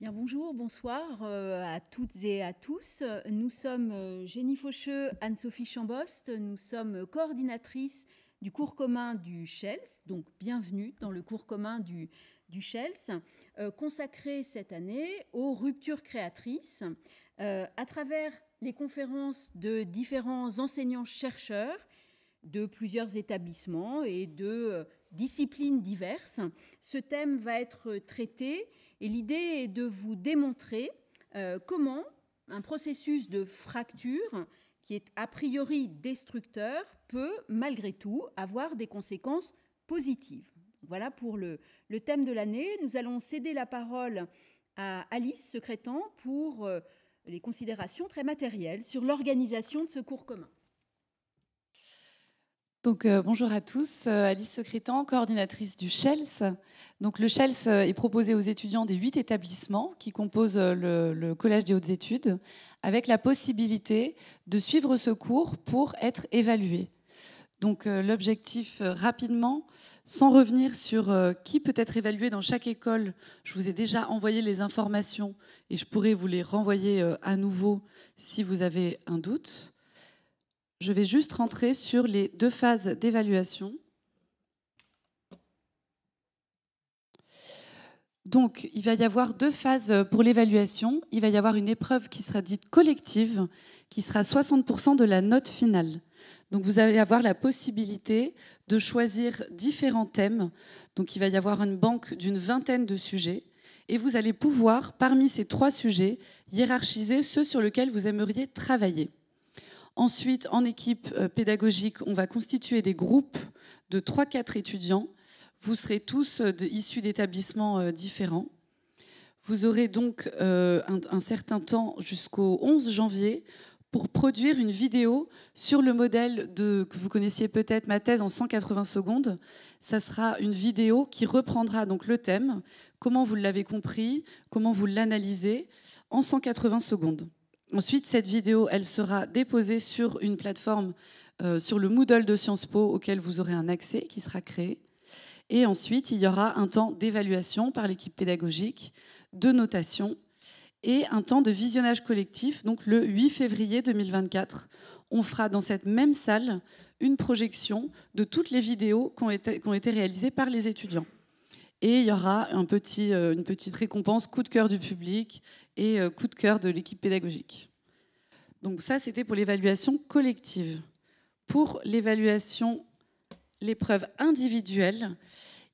Bien, bonjour, bonsoir euh, à toutes et à tous. Nous sommes Génie euh, Faucheux, Anne-Sophie Chambost. Nous sommes coordinatrices du cours commun du Chels, donc bienvenue dans le cours commun du, du euh, consacré cette année aux ruptures créatrices à travers les conférences de différents enseignants-chercheurs de plusieurs établissements et de disciplines diverses. Ce thème va être traité et l'idée est de vous démontrer euh, comment un processus de fracture qui est a priori destructeur peut malgré tout avoir des conséquences positives. Voilà pour le, thème de l'année. Nous allons céder la parole à Alice Secrétan pour euh, les considérations très matérielles sur l'organisation de ce cours commun. Donc, euh, bonjour à tous. Euh, Alice Secrétan, coordinatrice du CHELS. Donc, le CHELS euh, est proposé aux étudiants des huit établissements qui composent le, Collège des hautes études, avec la possibilité de suivre ce cours pour être évalué. Donc, l'objectif rapidement, sans revenir sur qui peut être évalué dans chaque école, je vous ai déjà envoyé les informations et je pourrais vous les renvoyer à nouveau si vous avez un doute. Je vais juste rentrer sur les deux phases d'évaluation. Donc, il va y avoir deux phases pour l'évaluation. Il va y avoir une épreuve qui sera dite collective, qui sera 60% de la note finale. Donc, vous allez avoir la possibilité de choisir différents thèmes. Donc, il va y avoir une banque d'une vingtaine de sujets. Et vous allez pouvoir, parmi ces trois sujets, hiérarchiser ceux sur lesquels vous aimeriez travailler. Ensuite, en équipe euh, pédagogique, on va constituer des groupes de 3-4 étudiants. Vous serez tous euh, issus d'établissements euh, différents. Vous aurez donc un, certain temps jusqu'au 11 janvier pour produire une vidéo sur le modèle de, que vous connaissiez peut-être, ma thèse en 180 secondes. Ça sera une vidéo qui reprendra donc le thème, comment vous l'avez compris, comment vous l'analysez, en 180 secondes. Ensuite, cette vidéo, elle sera déposée sur une plateforme, euh, sur le Moodle de Sciences Po, auquel vous aurez un accès qui sera créé. Et ensuite, il y aura un temps d'évaluation par l'équipe pédagogique, de notation et un temps de visionnage collectif. Donc le 8 février 2024, on fera dans cette même salle une projection de toutes les vidéos qui ont été, été réalisées par les étudiants. Et il y aura un petit, euh, une petite récompense coup de cœur du public et euh, coup de cœur de l'équipe pédagogique. Donc ça, c'était pour l'évaluation collective. Pour l'évaluation, l'épreuve individuelle,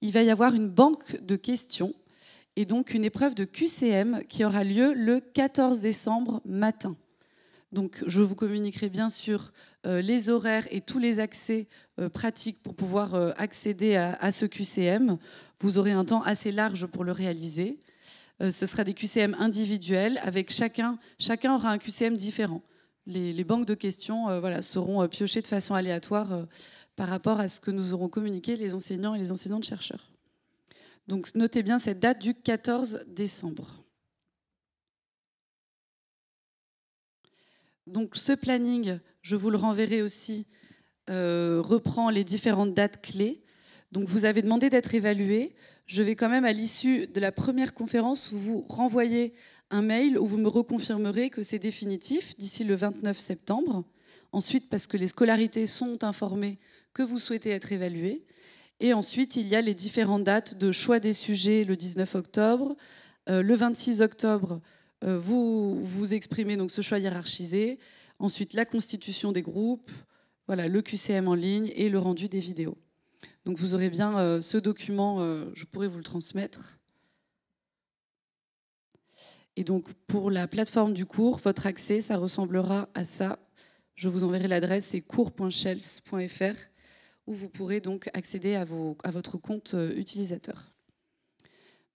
il va y avoir une banque de questions et donc une épreuve de QCM qui aura lieu le 14 décembre matin. Donc je vous communiquerai bien sûr euh, les horaires et tous les accès euh, pratiques pour pouvoir accéder à, ce QCM. Vous aurez un temps assez large pour le réaliser. Euh, ce sera des QCM individuels avec chacun, chacun aura un QCM différent. Les, banques de questions euh, seront euh, piochées de façon aléatoire par rapport à ce que nous aurons communiqué les enseignants et les enseignants de chercheurs. Donc notez bien cette date du 14 décembre. Donc ce planning, je vous le renverrai aussi, reprend les différentes dates clés. Donc vous avez demandé d'être évalué je vais quand même, à l'issue de la première conférence, vous renvoyer un mail où vous me reconfirmerez que c'est définitif d'ici le 29 septembre. Ensuite, parce que les scolarités sont informées que vous souhaitez être évalué Et ensuite, il y a les différentes dates de choix des sujets le 19 octobre. Euh, le 26 octobre, euh, vous vous exprimez donc ce choix hiérarchisé. Ensuite, la constitution des groupes, voilà, le QCM en ligne et le rendu des vidéos. Donc vous aurez bien euh, ce document, euh, je pourrai vous le transmettre. Et donc pour la plateforme du cours, votre accès, ça ressemblera à ça. Je vous enverrai l'adresse, c'est cours.shells.fr, où vous pourrez donc accéder à, à votre compte euh, utilisateur.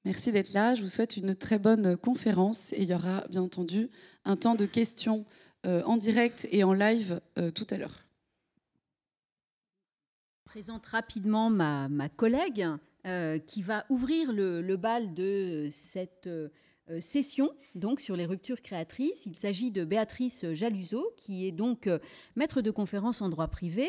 Merci d'être là. Je vous souhaite une très bonne conférence et il y aura bien entendu un temps de questions en direct et en live tout à l'heure présente rapidement ma, collègue euh, qui va ouvrir le, bal de cette euh, session donc sur les ruptures créatrices. Il s'agit de Béatrice Jaluso qui est donc euh, maître de conférence en droit privé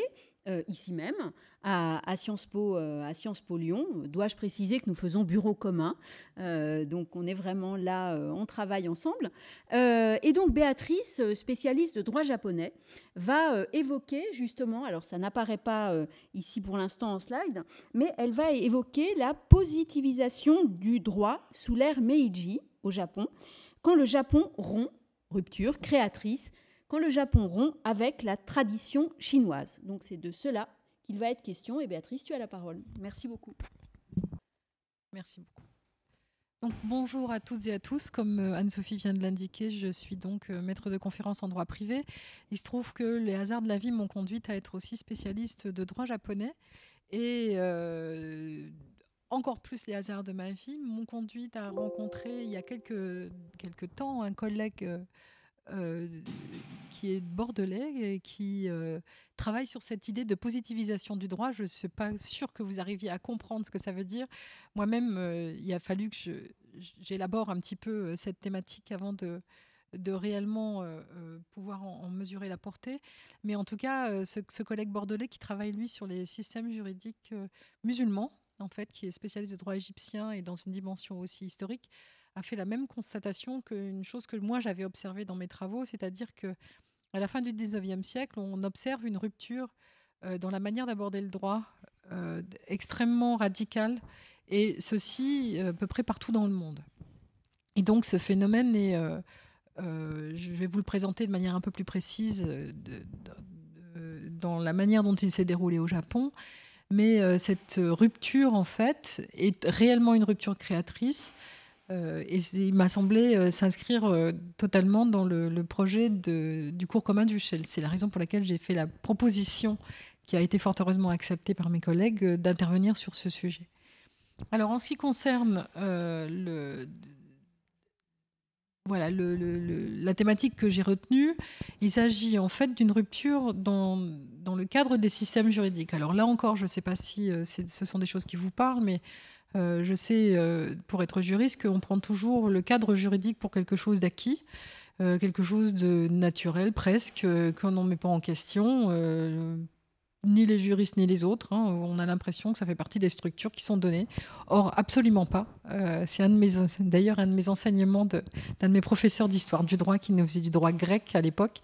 euh, ici même, à, Sciences Po, euh, à Sciences Po Lyon. Dois-je préciser que nous faisons bureau commun euh, Donc on est vraiment là, on travaille ensemble. et donc Béatrice, spécialiste de droit japonais, va évoquer justement, alors ça n'apparaît pas ici pour l'instant en slide, mais elle va évoquer la positivisation du droit sous l'ère Meiji au Japon, quand le Japon rompt, rupture, créatrice, quand le Japon rompt avec la tradition chinoise. Donc c'est de cela qu'il va être question. Et Béatrice, tu as la parole. Merci beaucoup. Merci beaucoup. Donc, bonjour à toutes et à tous. Comme euh, Anne-Sophie vient de l'indiquer, je suis donc euh, maître de conférence en droit privé. Il se trouve que les hasards de la vie m'ont conduite à être aussi spécialiste de droit japonais. Et euh, encore plus les hasards de ma vie m'ont conduite à rencontrer il y a quelques, quelques temps un collègue. Euh, qui est bordelais et qui euh, travaille sur cette idée de positivisation du droit. Je ne suis pas sûre que vous arriviez à comprendre ce que ça veut dire. Moi-même, euh, il a fallu que j'élabore un petit peu cette thématique avant de, réellement pouvoir en, mesurer la portée. Mais en tout cas, ce, ce, collègue bordelais qui travaille, lui, sur les systèmes juridiques musulmans, en fait, qui est spécialiste de droit égyptien et dans une dimension aussi historique, a fait la même constatation qu'une chose que moi j'avais observée dans mes travaux, c'est-à-dire que à la fin du 19e siècle, on observe une rupture euh, dans la manière d'aborder le droit euh, extrêmement radicale, et ceci euh, à peu près partout dans le monde. Et donc ce phénomène est, je vais vous le présenter de manière un peu plus précise dans la manière dont il s'est déroulé au Japon, mais cette rupture en fait est réellement une rupture créatrice euh, et il m'a semblé euh, s'inscrire euh, totalement dans le, projet du cours commun du Shell. C'est la raison pour laquelle j'ai fait la proposition, qui a été fort heureusement acceptée par mes collègues, d'intervenir sur ce sujet. Alors, en ce qui concerne voilà, la thématique que j'ai retenue, il s'agit en fait d'une rupture dans, dans, le cadre des systèmes juridiques. Alors là encore, je ne sais pas si ce sont des choses qui vous parlent, mais euh, je sais, euh, pour être juriste, qu'on prend toujours le cadre juridique pour quelque chose d'acquis, euh, quelque chose de naturel presque, qu'on n'en met pas en question, ni les juristes ni les autres. Hein. on a l'impression que ça fait partie des structures qui sont données. Or, absolument pas. C'est d'ailleurs un de mes enseignements d'un de, mes professeurs d'histoire du droit qui nous faisait du droit grec à l'époque.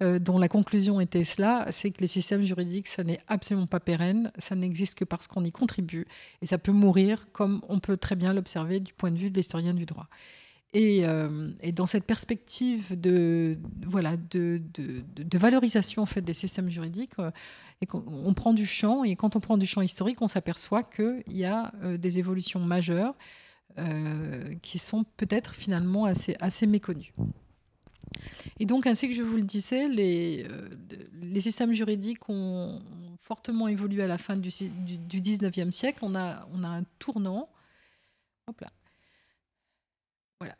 Euh, dont la conclusion était cela, c'est que les systèmes juridiques, ça n'est absolument pas pérenne, ça n'existe que parce qu'on y contribue, et ça peut mourir comme on peut très bien l'observer du point de vue de l'historien du droit. Et, euh, dans cette perspective de, valorisation en fait, des systèmes juridiques, euh, on, prend du champ, et quand on prend du champ historique, on s'aperçoit qu'il y a des évolutions majeures qui sont peut-être finalement assez méconnues. Et donc, ainsi que je vous le disais, euh, les, systèmes juridiques ont fortement évolué à la fin du, du, 19e siècle. On a, on a un tournant. Hop là. Voilà.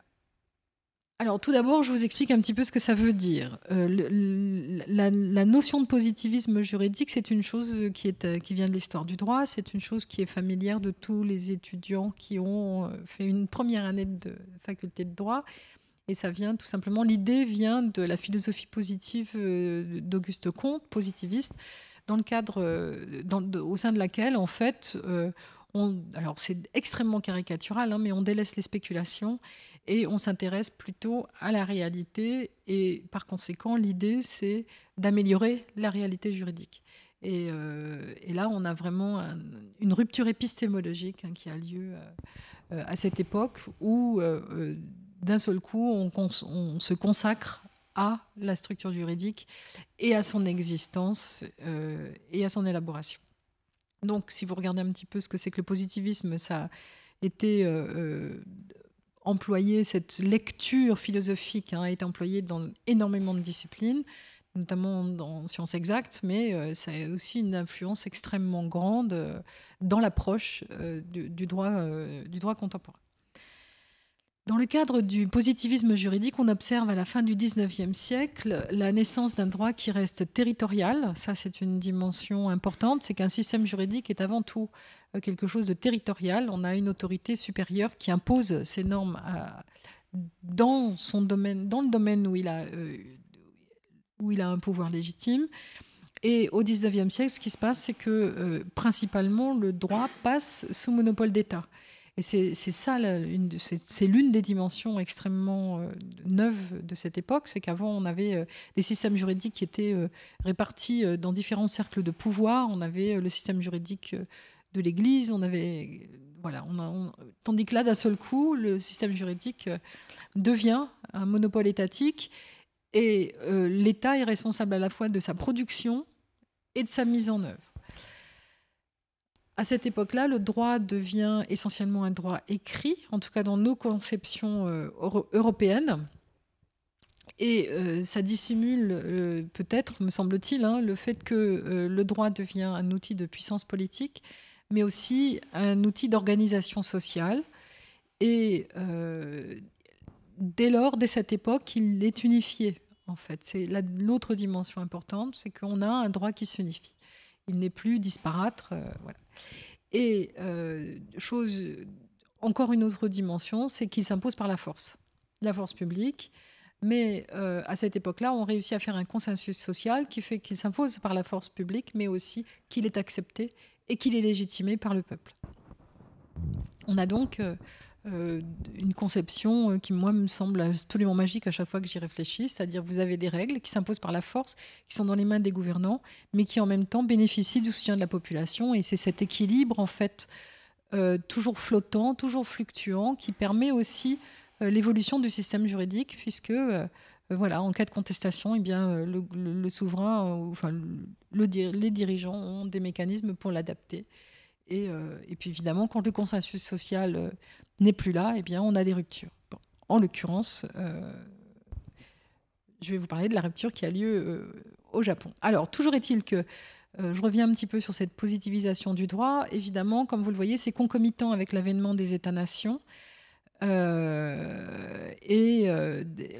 Alors, tout d'abord, je vous explique un petit peu ce que ça veut dire. Euh, la, notion de positivisme juridique, c'est une chose qui, est, euh, qui vient de l'histoire du droit. C'est une chose qui est familière de tous les étudiants qui ont fait une première année de faculté de droit et ça vient tout simplement, l'idée vient de la philosophie positive euh, d'Auguste Comte, positiviste, dans le cadre, euh, au sein de laquelle, en fait, euh, on, alors c'est extrêmement caricatural, hein, mais on délaisse les spéculations et on s'intéresse plutôt à la réalité. Et par conséquent, l'idée, c'est d'améliorer la réalité juridique. Et, là, on a vraiment une rupture épistémologique hein, qui a lieu à cette époque où d'un seul coup, on, se consacre à la structure juridique et à son existence euh, et à son élaboration. Donc, si vous regardez un petit peu ce que c'est que le positivisme, ça a été euh, euh, employé, cette lecture philosophique a hein, été employée dans énormément de disciplines, notamment dans sciences exactes, mais ça a aussi une influence extrêmement grande dans l'approche du, du droit contemporain. Dans le cadre du positivisme juridique, on observe à la fin du 19e siècle la naissance d'un droit qui reste territorial. Ça, c'est une dimension importante. C'est qu'un système juridique est avant tout euh, quelque chose de territorial. On a une autorité supérieure qui impose ses normes dans, son domaine, dans le domaine où il a, euh, où il a un pouvoir légitime. Et au XIXe siècle, ce qui se passe, c'est que euh, principalement le droit passe sous monopole d'État. Et c'est ça, c'est l'une des dimensions extrêmement euh, neuves de cette époque, c'est qu'avant on avait euh, des systèmes juridiques qui étaient euh, répartis dans différents cercles de pouvoir. On avait le système juridique de l'Église, on avait voilà, tandis que là d'un seul coup, le système juridique devient un monopole étatique et l'État est responsable à la fois de sa production et de sa mise en œuvre. À cette époque-là, le droit devient essentiellement un droit écrit, en tout cas dans nos conceptions euh, européennes. Et euh, ça dissimule euh, peut-être, me semble-t-il, hein, le fait que le droit devient un outil de puissance politique, mais aussi un outil d'organisation sociale. Et dès lors, dès cette époque, il est unifié, en fait. C'est l'autre dimension importante, c'est qu'on a un droit qui s'unifie il n'est plus disparate. Euh, et euh, chose, encore une autre dimension, c'est qu'il s'impose par la force, la force publique. Mais euh, à cette époque-là, on réussit à faire un consensus social qui fait qu'il s'impose par la force publique, mais aussi qu'il est accepté et qu'il est légitimé par le peuple. On a donc euh, une conception euh, qui, moi, me semble absolument magique à chaque fois que j'y réfléchis, c'est-à-dire vous avez des règles qui s'imposent par la force, qui sont dans les mains des gouvernants, mais qui en même temps bénéficient du soutien de la population. Et c'est cet équilibre, en fait, euh, toujours flottant, toujours fluctuant, qui permet aussi l'évolution du système juridique, puisque, voilà, en cas de contestation, eh bien, le, souverain, enfin, les dirigeants ont des mécanismes pour l'adapter. Euh, et, puis évidemment, quand le consensus social euh, n'est plus là, et eh bien, on a des ruptures. En l'occurrence, euh, je vais vous parler de la rupture qui a lieu au Japon. Alors, toujours est-il que je reviens un petit peu sur cette positivisation du droit. Évidemment, comme vous le voyez, c'est concomitant avec l'avènement des États-nations. et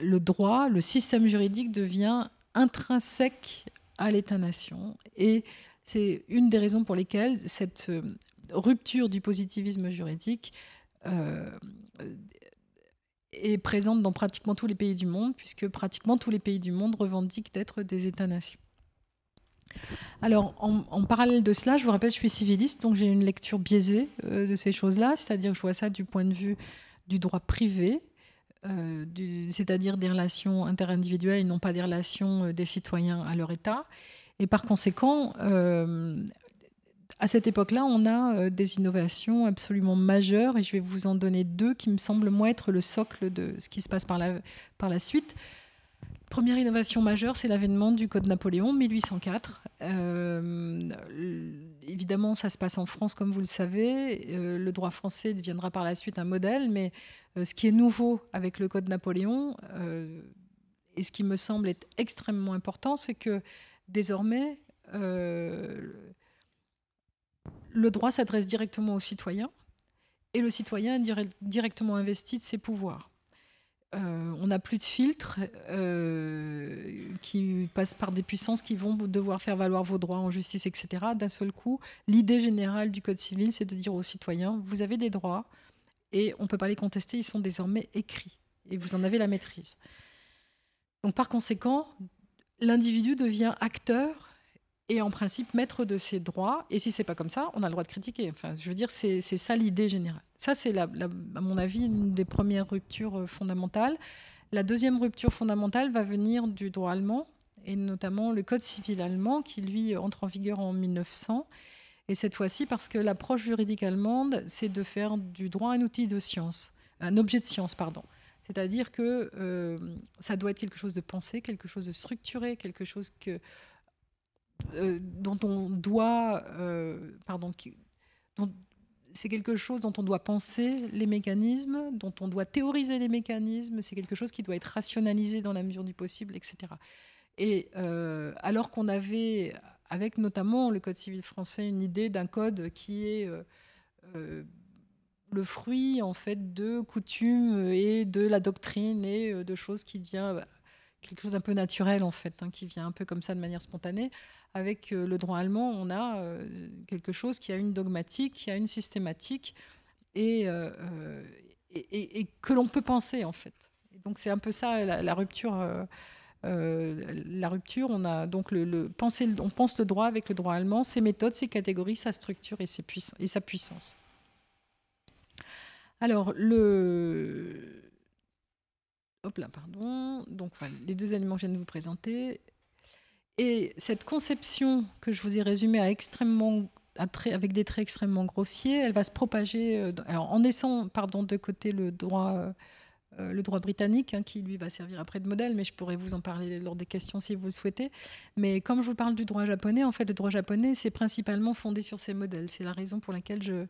le droit, le système juridique devient intrinsèque à l'État-nation. Et c'est une des raisons pour lesquelles cette euh, rupture du positivisme juridique euh, est présente dans pratiquement tous les pays du monde, puisque pratiquement tous les pays du monde revendiquent d'être des États-nations. Alors, en, parallèle de cela, je vous rappelle, je suis civiliste, donc j'ai une lecture biaisée euh, de ces choses-là, c'est-à-dire que je vois ça du point de vue du droit privé, c'est-à-dire des relations interindividuelles et non pas des relations des citoyens à leur État. Et par conséquent, euh, à cette époque-là, on a euh, des innovations absolument majeures et je vais vous en donner deux qui me semblent, moi, être le socle de ce qui se passe par la, par la suite. Première innovation majeure, c'est l'avènement du Code Napoléon, 1804. Euh, évidemment, ça se passe en France, comme vous le savez. le droit français deviendra par la suite un modèle, mais ce qui est nouveau avec le Code Napoléon, et ce qui me semble être extrêmement important, c'est que désormais, euh, le droit s'adresse directement aux citoyens et le citoyen est directement investi de ses pouvoirs. Euh, on n'a plus de filtres euh, qui passent par des puissances qui vont devoir faire valoir vos droits en justice, etc. D'un seul coup, l'idée générale du Code civil, c'est de dire aux citoyens, vous avez des droits et on ne peut pas les contester, ils sont désormais écrits et vous en avez la maîtrise. Donc par conséquent, l'individu devient acteur et en principe maître de ses droits. Et si c'est pas comme ça, on a le droit de critiquer. Enfin, je veux dire, c'est ça l'idée générale. Ça, c'est, à mon avis, une des premières ruptures euh, fondamentales. La deuxième rupture fondamentale va venir du droit allemand, et notamment le Code civil allemand, qui, lui, entre en vigueur en 1900. Et cette fois-ci, parce que l'approche juridique allemande, c'est de faire du droit un outil de science, un objet de science, pardon. C'est-à-dire que euh, ça doit être quelque chose de pensé, quelque chose de structuré, quelque chose que, euh, dont on doit... Euh, pardon, c'est quelque chose dont on doit penser les mécanismes, dont on doit théoriser les mécanismes, c'est quelque chose qui doit être rationalisé dans la mesure du possible, etc. Et alors qu'on avait, avec notamment le Code civil français, une idée d'un code qui est le fruit en fait de coutumes et de la doctrine et euh, de choses qui vient bah, quelque chose d'un peu naturel en fait, hein, qui vient un peu comme ça de manière spontanée. Avec euh, le droit allemand, on a euh, quelque chose qui a une dogmatique, qui a une systématique et, que l'on peut penser en fait. donc c'est un peu ça la, rupture. la rupture, on a donc le, on pense le droit avec le droit allemand, ses méthodes, ses catégories, sa structure et, et sa puissance. Alors, le. Hop là, pardon. Donc, voilà, les deux éléments que je viens de vous présenter. Et cette conception que je vous ai résumée à extrêmement, avec des traits extrêmement grossiers, elle va se propager. Euh, alors, en laissant, pardon, de côté le droit. Euh, le droit britannique, hein, qui lui va servir après de modèle, mais je pourrais vous en parler lors des questions si vous le souhaitez. Mais comme je vous parle du droit japonais, en fait, le droit japonais, c'est principalement fondé sur ces modèles. C'est la raison pour laquelle je,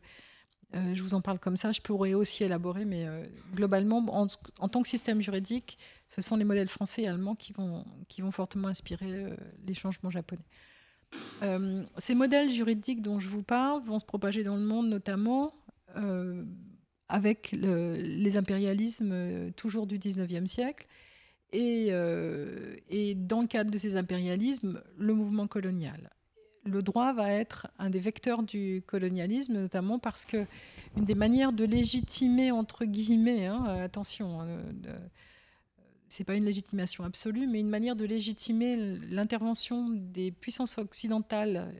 euh, je vous en parle comme ça, je pourrais aussi élaborer, mais euh, globalement, en, tant que système juridique, ce sont les modèles français et allemands qui vont, fortement inspirer euh, les changements japonais. ces modèles juridiques dont je vous parle vont se propager dans le monde, notamment avec les impérialismes toujours du 19e siècle. Et, et dans le cadre de ces impérialismes, le mouvement colonial le droit va être un des vecteurs du colonialisme, notamment parce que une des manières de légitimer, entre guillemets, hein, euh, attention, hein, euh, euh, c'est pas une légitimation absolue, mais une manière de légitimer l'intervention des puissances occidentales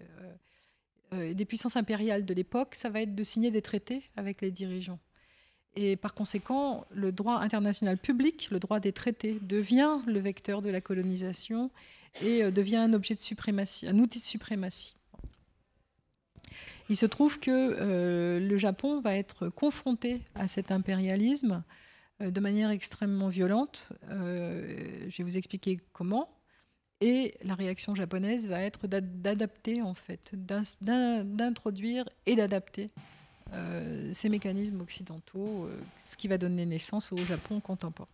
et des puissances impériales de l'époque, ça va être de signer des traités avec les dirigeants. Et par conséquent, le droit international public, le droit des traités, devient le vecteur de la colonisation et euh, devient un objet de suprématie, un outil de suprématie. Il se trouve que euh, le Japon va être confronté à cet impérialisme euh, de manière extrêmement violente. je vais vous expliquer comment. Et la réaction japonaise va être d'adapter, en fait, d'introduire et d'adapter ces mécanismes occidentaux, ce qui va donner naissance au Japon contemporain.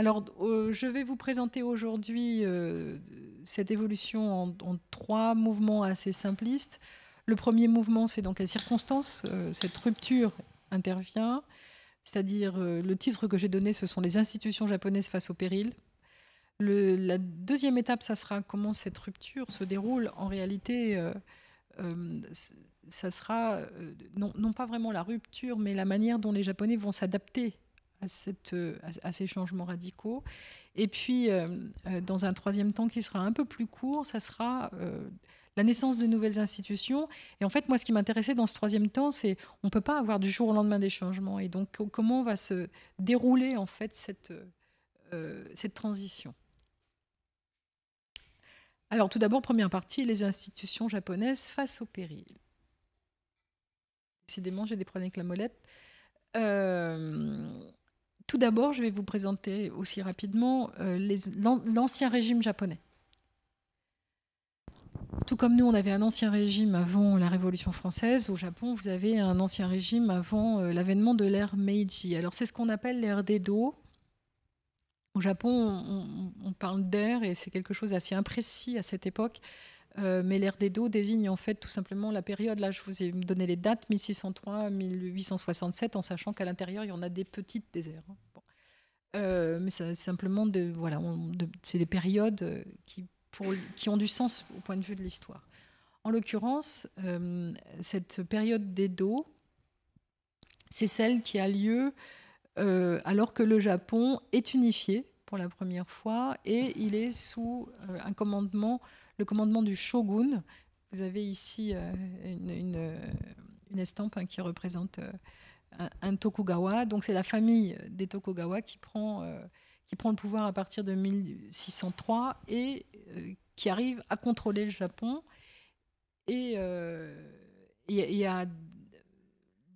Alors, euh, je vais vous présenter aujourd'hui euh, cette évolution en, trois mouvements assez simplistes. Le premier mouvement, c'est dans la circonstance. Euh, cette rupture intervient, c'est-à-dire le titre que j'ai donné, ce sont les institutions japonaises face au péril. la deuxième étape, ça sera comment cette rupture se déroule. En réalité, ça sera non pas vraiment la rupture, mais la manière dont les Japonais vont s'adapter à, cette, euh, à, ces changements radicaux. Et puis, euh, euh, dans un troisième temps qui sera un peu plus court, ça sera la naissance de nouvelles institutions. Et en fait, moi, ce qui m'intéressait dans ce troisième temps, c'est on ne peut pas avoir du jour au lendemain des changements. Et donc, comment va se dérouler en fait cette, cette transition alors tout d'abord, première partie, les institutions japonaises face au péril. Décidément, j'ai des problèmes avec la molette. Euh, tout d'abord, je vais vous présenter aussi rapidement euh, l'ancien régime japonais. Tout comme nous, on avait un ancien régime avant la Révolution française, au Japon, vous avez un ancien régime avant euh, l'avènement de l'ère Meiji. Alors c'est ce qu'on appelle l'ère d'Edo. Au Japon, on, on parle d'ère et c'est quelque chose d'assez imprécis à cette époque. Euh, mais l'ère d'Edo désigne en fait tout simplement la période. Là, je vous ai donné les dates 1603-1867, en sachant qu'à l'intérieur, il y en a des petites déserts. Hein. Euh, mais c'est simplement c'est des périodes euh, qui, ont du sens au point de vue de l'histoire. En l'occurrence, cette période d'Edo, c'est celle qui a lieu alors que le Japon est unifié pour la première fois et il est sous un commandement le commandement du shogun. Vous avez ici euh, euh, une, estampe hein, qui représente euh, un, Tokugawa. Donc c'est la famille des Tokugawa qui prend, qui prend le pouvoir à partir de 1603 et qui arrive à contrôler le Japon et, et, à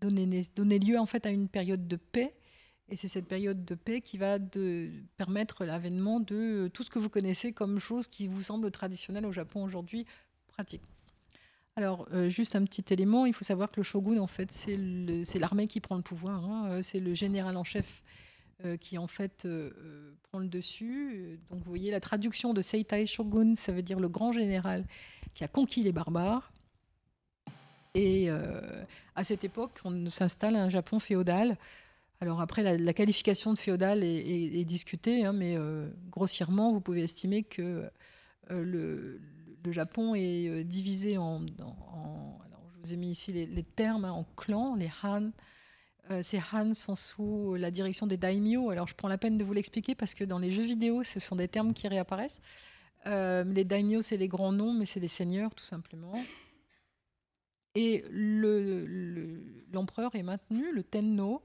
donner, donner, lieu en fait à une période de paix et c'est cette période de paix qui va de permettre l'avènement de tout ce que vous connaissez comme chose qui vous semble traditionnelle au Japon aujourd'hui, pratique. Alors, euh, juste un petit élément, il faut savoir que le shogun, en fait, c'est l'armée qui prend le pouvoir. Hein. Euh, c'est le général en chef euh, qui, en fait, prend le dessus. Donc, vous voyez, la traduction de Seitai Shogun, ça veut dire le grand général qui a conquis les barbares. Et à cette époque, on s'installe un Japon féodal alors après, la, qualification de féodal est, discutée, hein, mais euh, grossièrement, vous pouvez estimer que euh, le, Japon est euh, divisé en, Alors je vous ai mis ici les, termes, hein, en clans, les Han. ces Han sont sous la direction des daimyo. Alors je prends la peine de vous l'expliquer parce que dans les jeux vidéo, ce sont des termes qui réapparaissent. les daimyo, c'est les grands noms, mais c'est des seigneurs, tout simplement. Et l'empereur est maintenu, le Tenno.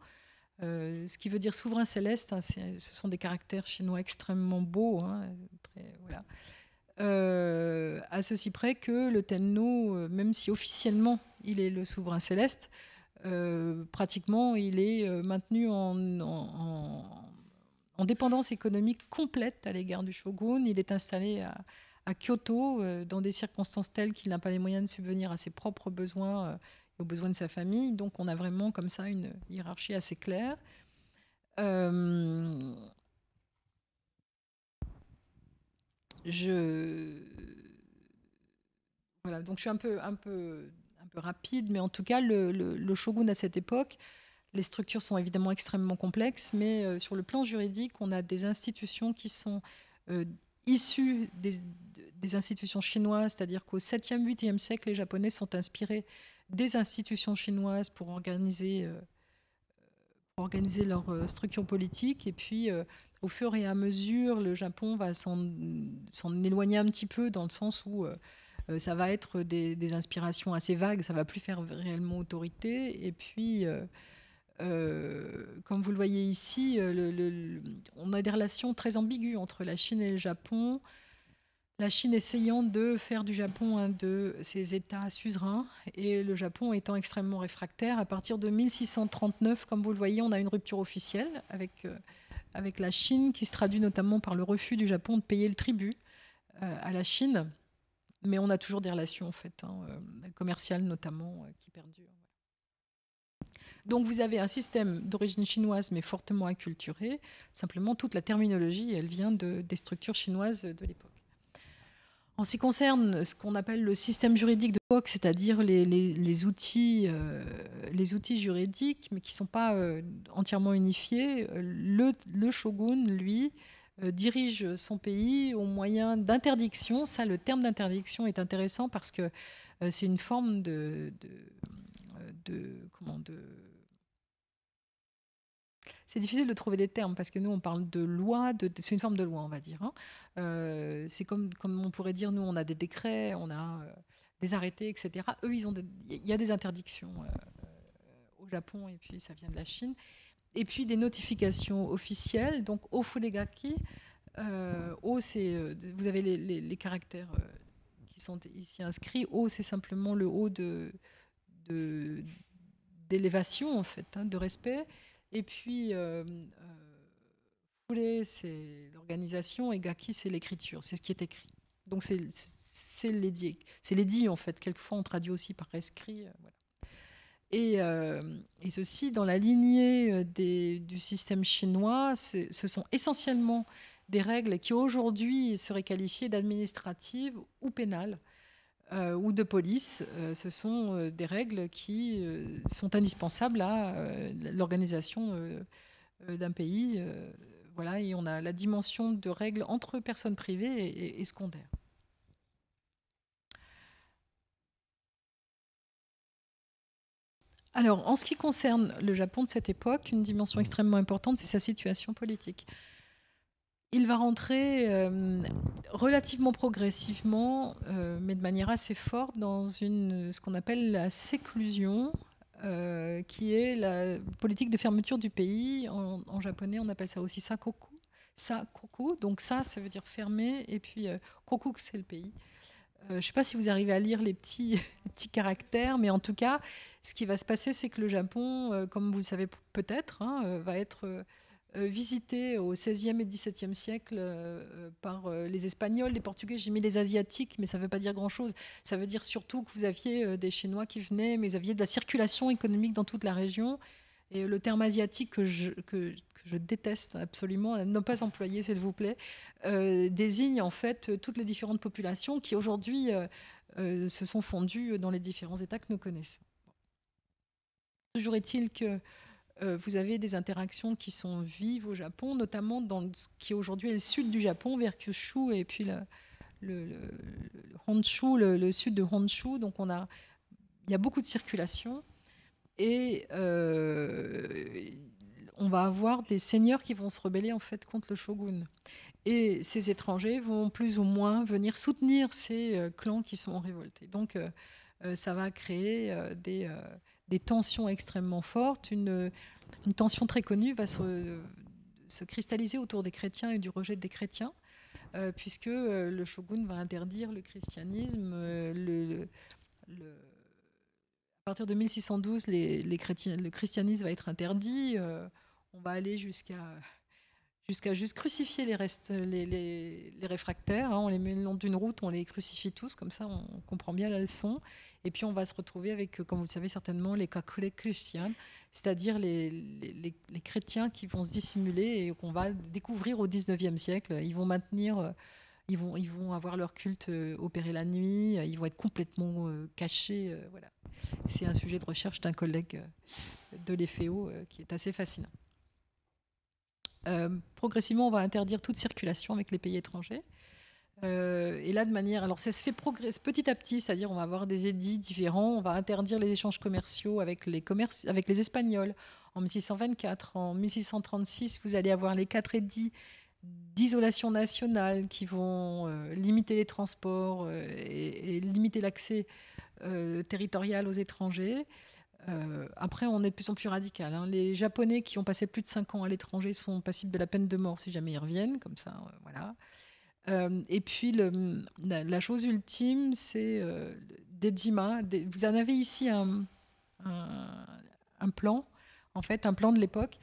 Euh, ce qui veut dire souverain céleste, hein, ce sont des caractères chinois extrêmement beaux. Hein, euh, à ceci près que le Tenno, euh, même si officiellement il est le souverain céleste, pratiquement il est maintenu en, dépendance économique complète à l'égard du shogun. Il est installé à Kyoto dans des circonstances telles qu'il n'a pas les moyens de subvenir à ses propres besoins aux besoins de sa famille. Donc on a vraiment comme ça une hiérarchie assez claire. Euh, je voilà, donc je suis un peu, un peu, un peu rapide, mais en tout cas le, shogun à cette époque, les structures sont évidemment extrêmement complexes, mais euh, sur le plan juridique, on a des institutions qui sont euh, issues des, des, institutions chinoises, c'est-à-dire qu'au 7e, 8e siècle, les Japonais sont inspirés des institutions chinoises pour organiser, euh, leur euh, structure politique. Et puis, euh, au fur et à mesure, le Japon va s'en éloigner un petit peu dans le sens où ça va être des, inspirations assez vagues, ça va plus faire réellement autorité. Et puis. comme vous le voyez ici, on a des relations très ambiguës entre la Chine et le Japon la Chine essayant de faire du Japon un de ses États suzerains et le Japon étant extrêmement réfractaire. À partir de 1639, comme vous le voyez, on a une rupture officielle avec, euh, avec la Chine qui se traduit notamment par le refus du Japon de payer le tribut euh, à la Chine. Mais on a toujours des relations en fait, hein, euh, commerciales notamment, qui perdurent. Donc vous avez un système d'origine chinoise mais fortement acculturé. Simplement, toute la terminologie, elle vient des structures chinoises de l'époque. En ce qui concerne ce qu'on appelle le système juridique de l'époque, c'est-à-dire les, outils, euh, les outils juridiques, mais qui ne sont pas euh, entièrement unifiés, le, shogun, lui, euh, dirige son pays au moyen d'interdictions. Ça, le terme d'interdiction est intéressant parce que c'est une forme de, de c'est difficile de trouver des termes parce que nous, on parle de loi, de, c'est une forme de loi, on va dire. Hein. Euh, c'est comme, comme on pourrait dire, nous, on a des décrets, on a euh, des arrêtés, etc. Eux, ils ont il y a des interdictions euh, au Japon et puis ça vient de la Chine. Et puis des notifications officielles, donc au Fulégaki, O », c'est, vous avez les, caractères qui sont ici inscrits, O c'est simplement le haut de, de d'élévation en fait, hein, de respect. Et puis, euh, euh, Foulé, c'est l'organisation et Gaki, c'est l'écriture, c'est ce qui est écrit. Donc, c'est l'édit. C'est en fait. Quelquefois, on traduit aussi par escrit. Euh, et, et, ceci, dans la lignée du système chinois, ce sont essentiellement des règles qui aujourd'hui seraient qualifiées d'administratives ou pénales, euh, ou de police, euh, ce sont euh, des règles qui sont indispensables à l'organisation d'un pays. voilà, et on a la dimension de règles entre personnes privées et, et secondaires. Alors, en ce qui concerne le Japon de cette époque, une dimension mmh. extrêmement importante, c'est sa situation politique il va rentrer euh, relativement progressivement, euh, mais de manière assez forte, dans une, ce qu'on appelle la séclusion, euh, qui est la politique de fermeture du pays. En, japonais, on appelle ça aussi sakoku. Sakoku, donc ça, ça veut dire fermer, et puis koku, c'est le pays. je ne sais pas si vous arrivez à lire les petits, petits caractères, mais en tout cas, ce qui va se passer, c'est que le Japon, comme vous le savez peut-être, hein, va être euh, visité au XVIe et XVIIe siècle euh, euh, par les Espagnols, les Portugais, j'ai mis les Asiatiques, mais ça ne veut pas dire grand-chose. Ça veut dire surtout que vous aviez des Chinois qui venaient, mais vous aviez de la circulation économique dans toute la région. Et le terme asiatique que je, que, je déteste absolument, ne pas employer, s'il vous plaît, désigne en fait toutes les différentes populations qui aujourd'hui se sont fondues dans les différents États que nous connaissons. Toujours est-il que euh, vous avez des interactions qui sont vives au Japon, notamment dans ce qui aujourd'hui est le sud du Japon, vers Kyushu et puis le, le, le, sud de Honshu. Donc on a, il y a beaucoup de circulation et euh, on va avoir des seigneurs qui vont se rebeller en fait contre le shogun. Et ces étrangers vont plus ou moins venir soutenir ces euh, clans qui sont révoltés. Donc ça va créer des des tensions extrêmement fortes. Une, tension très connue va se, cristalliser autour des chrétiens et du rejet des chrétiens, euh, puisque euh, le shogun va interdire le christianisme. Euh, à partir de 1612, le christianisme va être interdit. on va aller jusqu'à juste crucifier les, réfractaires. Hein, on les met le long d'une route, on les crucifie tous, comme ça on comprend bien la leçon. Et puis on va se retrouver avec, euh, comme vous le savez certainement, les cacule chrétiens, c'est-à-dire les, les, chrétiens qui vont se dissimuler et qu'on va découvrir au 19e siècle. Ils vont maintenir, euh, ils vont, ils vont avoir leur culte euh, opéré la nuit, ils vont être complètement cachés. Voilà. C'est un sujet de recherche d'un collègue de l'EFEO qui est assez fascinant. progressivement, on va interdire toute circulation avec les pays étrangers. Euh, et là, de manière. Alors, ça se fait progresser petit à petit, c'est-à-dire, on va avoir des édits différents, on va interdire les échanges commerciaux avec les, avec les Espagnols en 1624. En 1636, vous allez avoir les quatre édits d'isolation nationale qui vont euh, limiter les transports euh, et, limiter l'accès territorial aux étrangers. après, on est de plus en plus radical. Hein. Les Japonais qui ont passé plus de 5 ans à l'étranger sont passibles de la peine de mort si jamais ils reviennent, comme ça, voilà. Euh, et puis, le, la, chose ultime, c'est euh, des vous en avez ici un, un, plan, en fait, un plan de l'époque.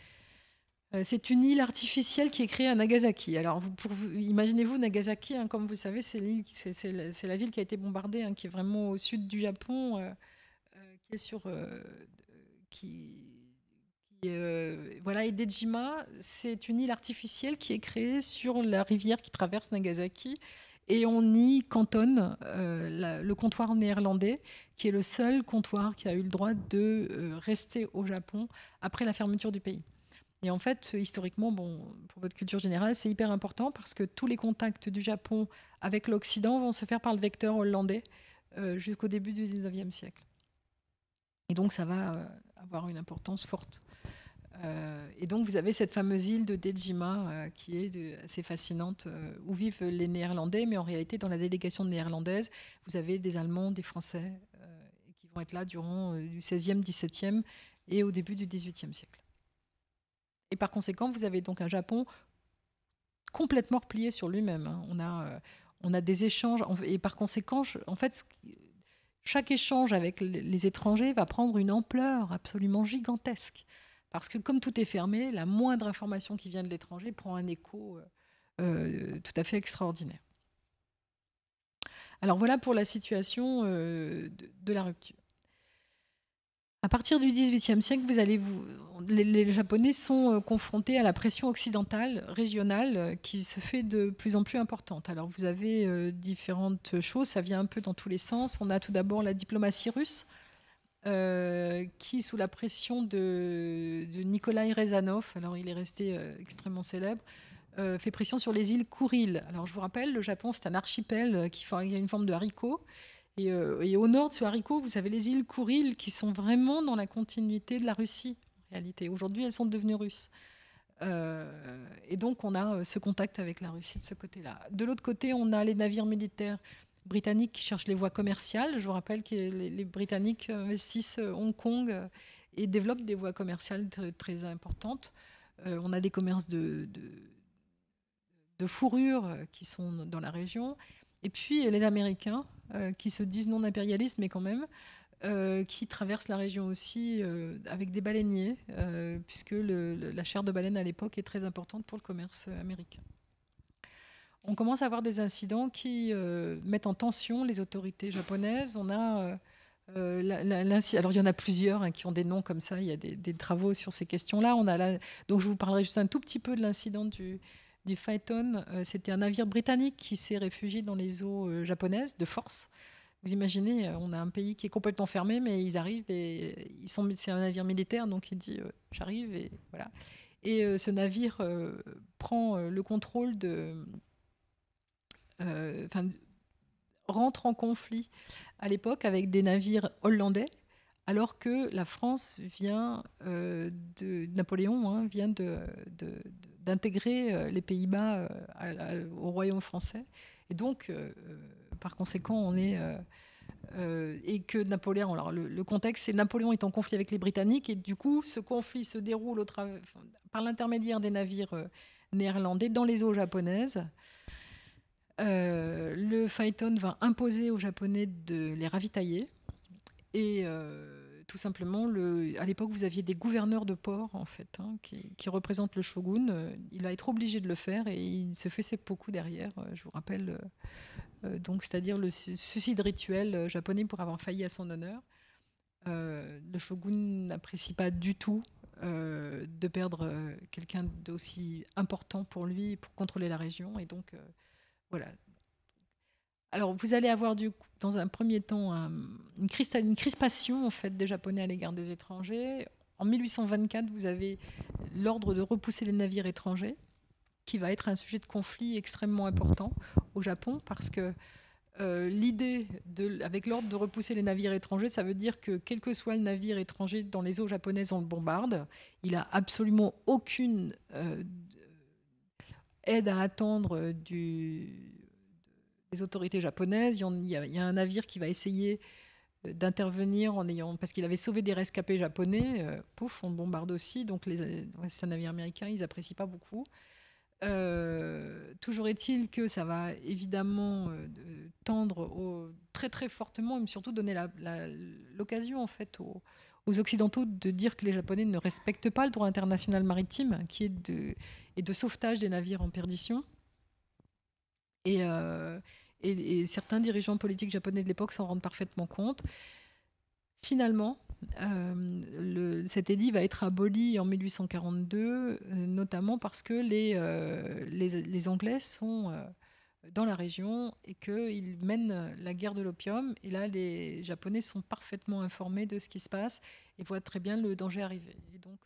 Euh, c'est une île artificielle qui est créée à Nagasaki. Alors, imaginez-vous Nagasaki, hein, comme vous savez, c'est la, la, ville qui a été bombardée, hein, qui est vraiment au sud du Japon, euh, qui est sur, qui, et euh, voilà, et c'est une île artificielle qui est créée sur la rivière qui traverse Nagasaki. Et on y cantonne euh, le comptoir néerlandais, qui est le seul comptoir qui a eu le droit de euh, rester au Japon après la fermeture du pays. Et en fait, historiquement, bon, pour votre culture générale, c'est hyper important parce que tous les contacts du Japon avec l'Occident vont se faire par le vecteur hollandais jusqu'au début du XIXe siècle. Et donc, ça va avoir une importance forte. Euh, et donc, vous avez cette fameuse île de Dejima euh, qui est assez fascinante, euh, où vivent les Néerlandais, mais en réalité, dans la délégation néerlandaise, vous avez des Allemands, des Français, qui vont être là durant du 16e, 17e et au début du 18e siècle. Et par conséquent, vous avez donc un Japon complètement replié sur lui-même. Hein. On, a, on a des échanges, et par conséquent, en fait, ce chaque échange avec les étrangers va prendre une ampleur absolument gigantesque. Parce que comme tout est fermé, la moindre information qui vient de l'étranger prend un écho euh, euh, tout à fait extraordinaire. Alors voilà pour la situation euh, de la rupture. À partir du XVIIIe siècle, les, Japonais sont euh, confrontés à la pression occidentale régionale euh, qui se fait de plus en plus importante. Alors vous avez euh, différentes choses, ça vient un peu dans tous les sens. On a tout d'abord la diplomatie russe, qui, sous la pression de, Nikolai Rezanov, alors il est resté extrêmement célèbre, fait pression sur les îles Kuril. Alors je vous rappelle, le Japon, c'est un archipel qui a une forme de haricot. Euh, et, au nord de ce haricot, vous avez les îles Kouril qui sont vraiment dans la continuité de la Russie, en réalité. Aujourd'hui, elles sont devenues russes. Euh, et donc, on a euh, ce contact avec la Russie de ce côté-là. De l'autre côté, on a les navires militaires britanniques qui cherchent les voies commerciales. Je vous rappelle que les, Britanniques investissent Hong Kong et développent des voies commerciales très, importantes. on a des commerces de, de, de fourrures qui sont dans la région. Et puis, les Américains euh, qui se disent non impérialistes, mais quand même, euh, qui traversent la région aussi euh, avec des baleiniers, puisque la chair de baleine à l'époque est très importante pour le commerce américain. On commence à avoir des incidents qui mettent en tension les autorités japonaises. On a alors il y en a plusieurs hein, qui ont des noms comme ça, il y a des, travaux sur ces questions-là. donc je vous parlerai juste un tout petit peu de l'incident du, du Phaeton. Euh, c'était un navire britannique qui s'est réfugié dans les eaux euh, japonaises de force. Vous imaginez, euh, on a un pays qui est complètement fermé, mais ils arrivent et ils sont, c'est un navire militaire, donc il dit j'arrive et voilà. Et ce navire prend le contrôle de, rentre en conflit à l'époque avec des navires hollandais alors que la France vient euh, de Napoléon hein, vient d'intégrer euh, les Pays-Bas euh, au royaume français et donc par conséquent on est et que Napoléon, alors le, contexte, c'est Napoléon est en conflit avec les Britanniques, et du coup, ce conflit se déroule par l'intermédiaire des navires néerlandais dans les eaux japonaises. le Phaéton va imposer aux Japonais de les ravitailler. Et euh, tout simplement, le, à l'époque, vous aviez des gouverneurs de port, en fait, hein, qui, représentent le shogun. Euh, il va être obligé de le faire et il se fait ses beaucoup derrière, euh, je vous rappelle. donc, c'est-à-dire le suicide rituel japonais pour avoir failli à son honneur. le shogun n'apprécie pas du tout de perdre quelqu'un d'aussi important pour lui, pour contrôler la région. Et donc, voilà. Alors, vous allez avoir du coup dans un premier temps une, crispation en fait des Japonais à l'égard des étrangers. En 1824, vous avez l'ordre de repousser les navires étrangers, qui va être un sujet de conflit extrêmement important au Japon parce que euh, l'idée avec l'ordre de repousser les navires étrangers, ça veut dire que quel que soit le navire étranger dans les eaux japonaises, on le bombarde. Il a absolument aucune euh, aide à attendre euh, du, les autorités japonaises. Il y, a, un navire qui va essayer euh, d'intervenir en ayant parce qu'il avait sauvé des rescapés japonais. Euh, pouf, on bombarde aussi. Donc c'est un navire américain, ils apprécient pas beaucoup. Euh, toujours est-il que ça va évidemment tendre très très fortement, et surtout donner l'occasion en fait aux, occidentaux de dire que les Japonais ne respectent pas le droit international maritime, qui est et de sauvetage des navires en perdition. Euh, et, certains dirigeants politiques japonais de l'époque s'en rendent parfaitement compte. Finalement, euh, le, cet édit va être aboli en 1842, euh, notamment parce que les, les, Anglais sont dans la région et qu'ils mènent la guerre de l'opium. Et là, les Japonais sont parfaitement informés de ce qui se passe et voient très bien le danger arriver. Et donc,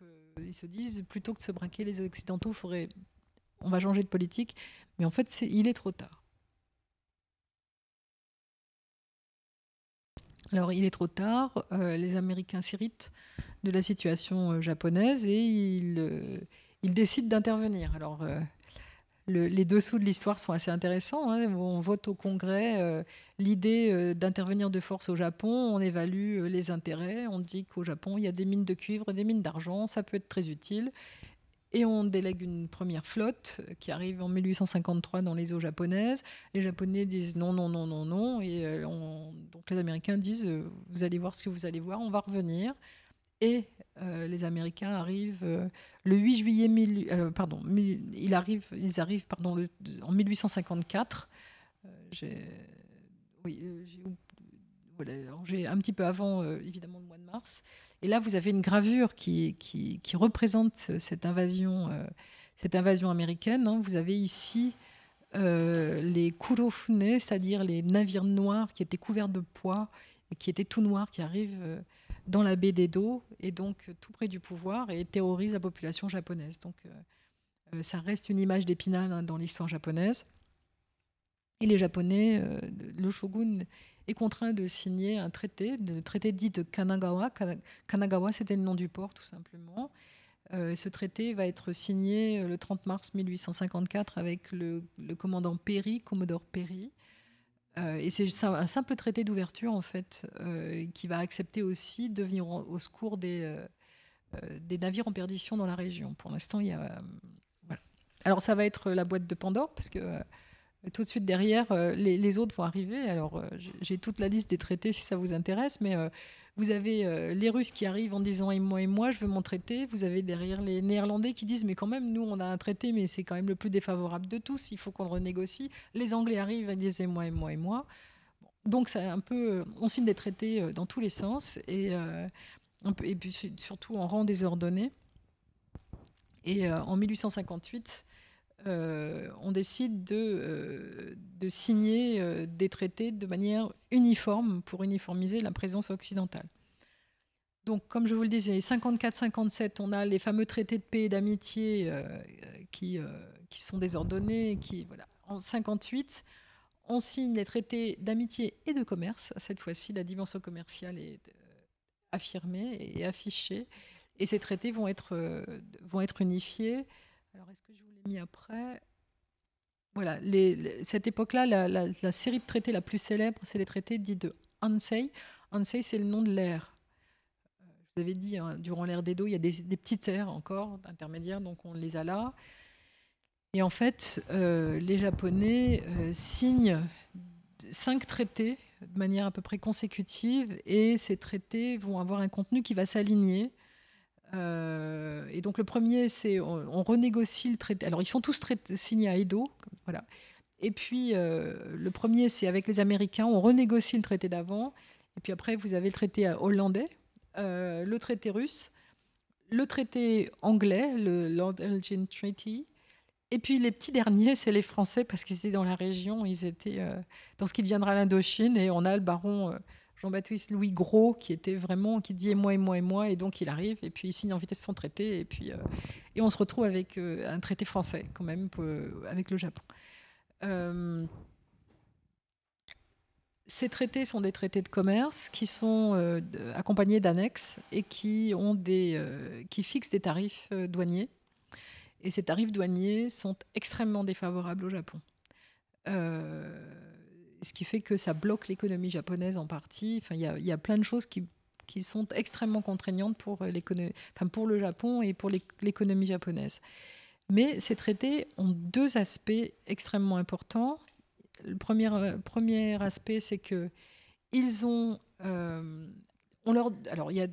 ils se disent, plutôt que de se braquer les Occidentaux, feraient on va changer de politique, mais en fait, il est trop tard. Alors, il est trop tard, euh, les Américains s'irritent de la situation euh, japonaise et euh, ils, décident d'intervenir. Alors, les dessous de l'histoire sont assez intéressants. Hein. On vote au Congrès l'idée d'intervenir de force au Japon, on évalue les intérêts, on dit qu'au Japon, il y a des mines de cuivre, des mines d'argent, ça peut être très utile. Et on délègue une première flotte euh, qui arrive en 1853 dans les eaux japonaises. Les Japonais disent non, non, non, non, non. Et euh, donc les Américains disent euh, vous allez voir ce que vous allez voir, on va revenir. Et les Américains arrivent le 8 juillet, pardon, ils arrivent pardon, en 1854. j'ai oui, un petit peu avant, évidemment, le mois de mars. Et là, vous avez une gravure qui, qui, représente cette invasion, euh, cette invasion américaine. Hein. Vous avez ici euh, les kurofune, c'est-à-dire les navires noirs qui étaient couverts de poids et qui étaient tout noirs, qui arrivent euh, dans la baie d'Edo et donc tout près du pouvoir et terrorisent la population japonaise. Donc ça reste une image d'épinal hein, dans l'histoire japonaise. Et les Japonais, le shogun est contraint de signer un traité, le traité dit de Kanagawa. Kanagawa, c'était le nom du port, tout simplement. Euh, ce traité va être signé euh, le 30 mars 1854 avec le, commandant Perry, Commodore Perry. Euh, et c'est un simple traité d'ouverture, en fait, qui va accepter aussi de venir au secours des, des navires en perdition dans la région. Pour l'instant, il y a. Alors, ça va être la boîte de Pandore, parce que tout de suite derrière, euh, les, autres vont arriver. Alors, euh, j'ai toute la liste des traités si ça vous intéresse, mais euh, vous avez les Russes qui arrivent en disant et moi et moi, je veux mon traité. Vous avez derrière les Néerlandais qui disent mais quand même, nous, on a un traité, mais c'est quand même le plus défavorable de tous. Il faut qu'on le renégocie. Les Anglais arrivent et disent et moi et moi et moi. Donc c'est un peu, on signe des traités dans tous les sens et, et puis surtout en rang désordonné. Et en 1858, euh, on décide de, euh, signer euh, des traités de manière uniforme pour uniformiser la présence occidentale. Donc, comme je vous le disais, 54-57, on a les fameux traités de paix et d'amitié qui, sont désordonnés. Qui, En 58, on signe les traités d'amitié et de commerce. Cette fois-ci, la dimension commerciale est affirmée et affichée. Et ces traités vont être unifiés. Alors, est-ce que je vous l'ai mis après Voilà, cette époque-là, la, série de traités la plus célèbre, c'est les traités dits de Hansei. Hansei, c'est le nom de l'ère. Euh, je vous avais dit, hein, durant l'ère d'Edo, il y a des, petites aires encore, intermédiaires, donc on les a là. Et en fait, euh, les Japonais euh, signent cinq traités de manière à peu près consécutive, et ces traités vont avoir un contenu qui va s'aligner euh, et donc le premier, c'est on, renégocie le traité. Alors ils sont tous signés à Edo, voilà. Et puis euh, le premier, c'est avec les Américains, on renégocie le traité d'avant. Et puis après, vous avez le traité euh, hollandais, le traité russe, le traité anglais, le Lord Elgin Treaty. Et puis les petits derniers, c'est les Français parce qu'ils étaient dans la région, ils étaient dans ce qui deviendra l'Indochine, et on a le baron. Jean-Baptiste Louis Gros, qui était vraiment, qui dit et moi, et moi, et moi, et donc il arrive, et puis il signe en vitesse son traité, et puis euh, et on se retrouve avec euh, un traité français, quand même, euh, avec le Japon. ces traités sont des traités de commerce qui sont accompagnés d'annexes et qui, ont des, qui fixent des tarifs douaniers. Et ces tarifs douaniers sont extrêmement défavorables au Japon ce qui fait que ça bloque l'économie japonaise en partie. Enfin, il y a, plein de choses qui, sont extrêmement contraignantes pour, euh, enfin, pour le Japon et pour l'économie japonaise. Mais ces traités ont deux aspects extrêmement importants. Le premier, euh, premier aspect, c'est que ils ont, euh, on leur, alors, y a,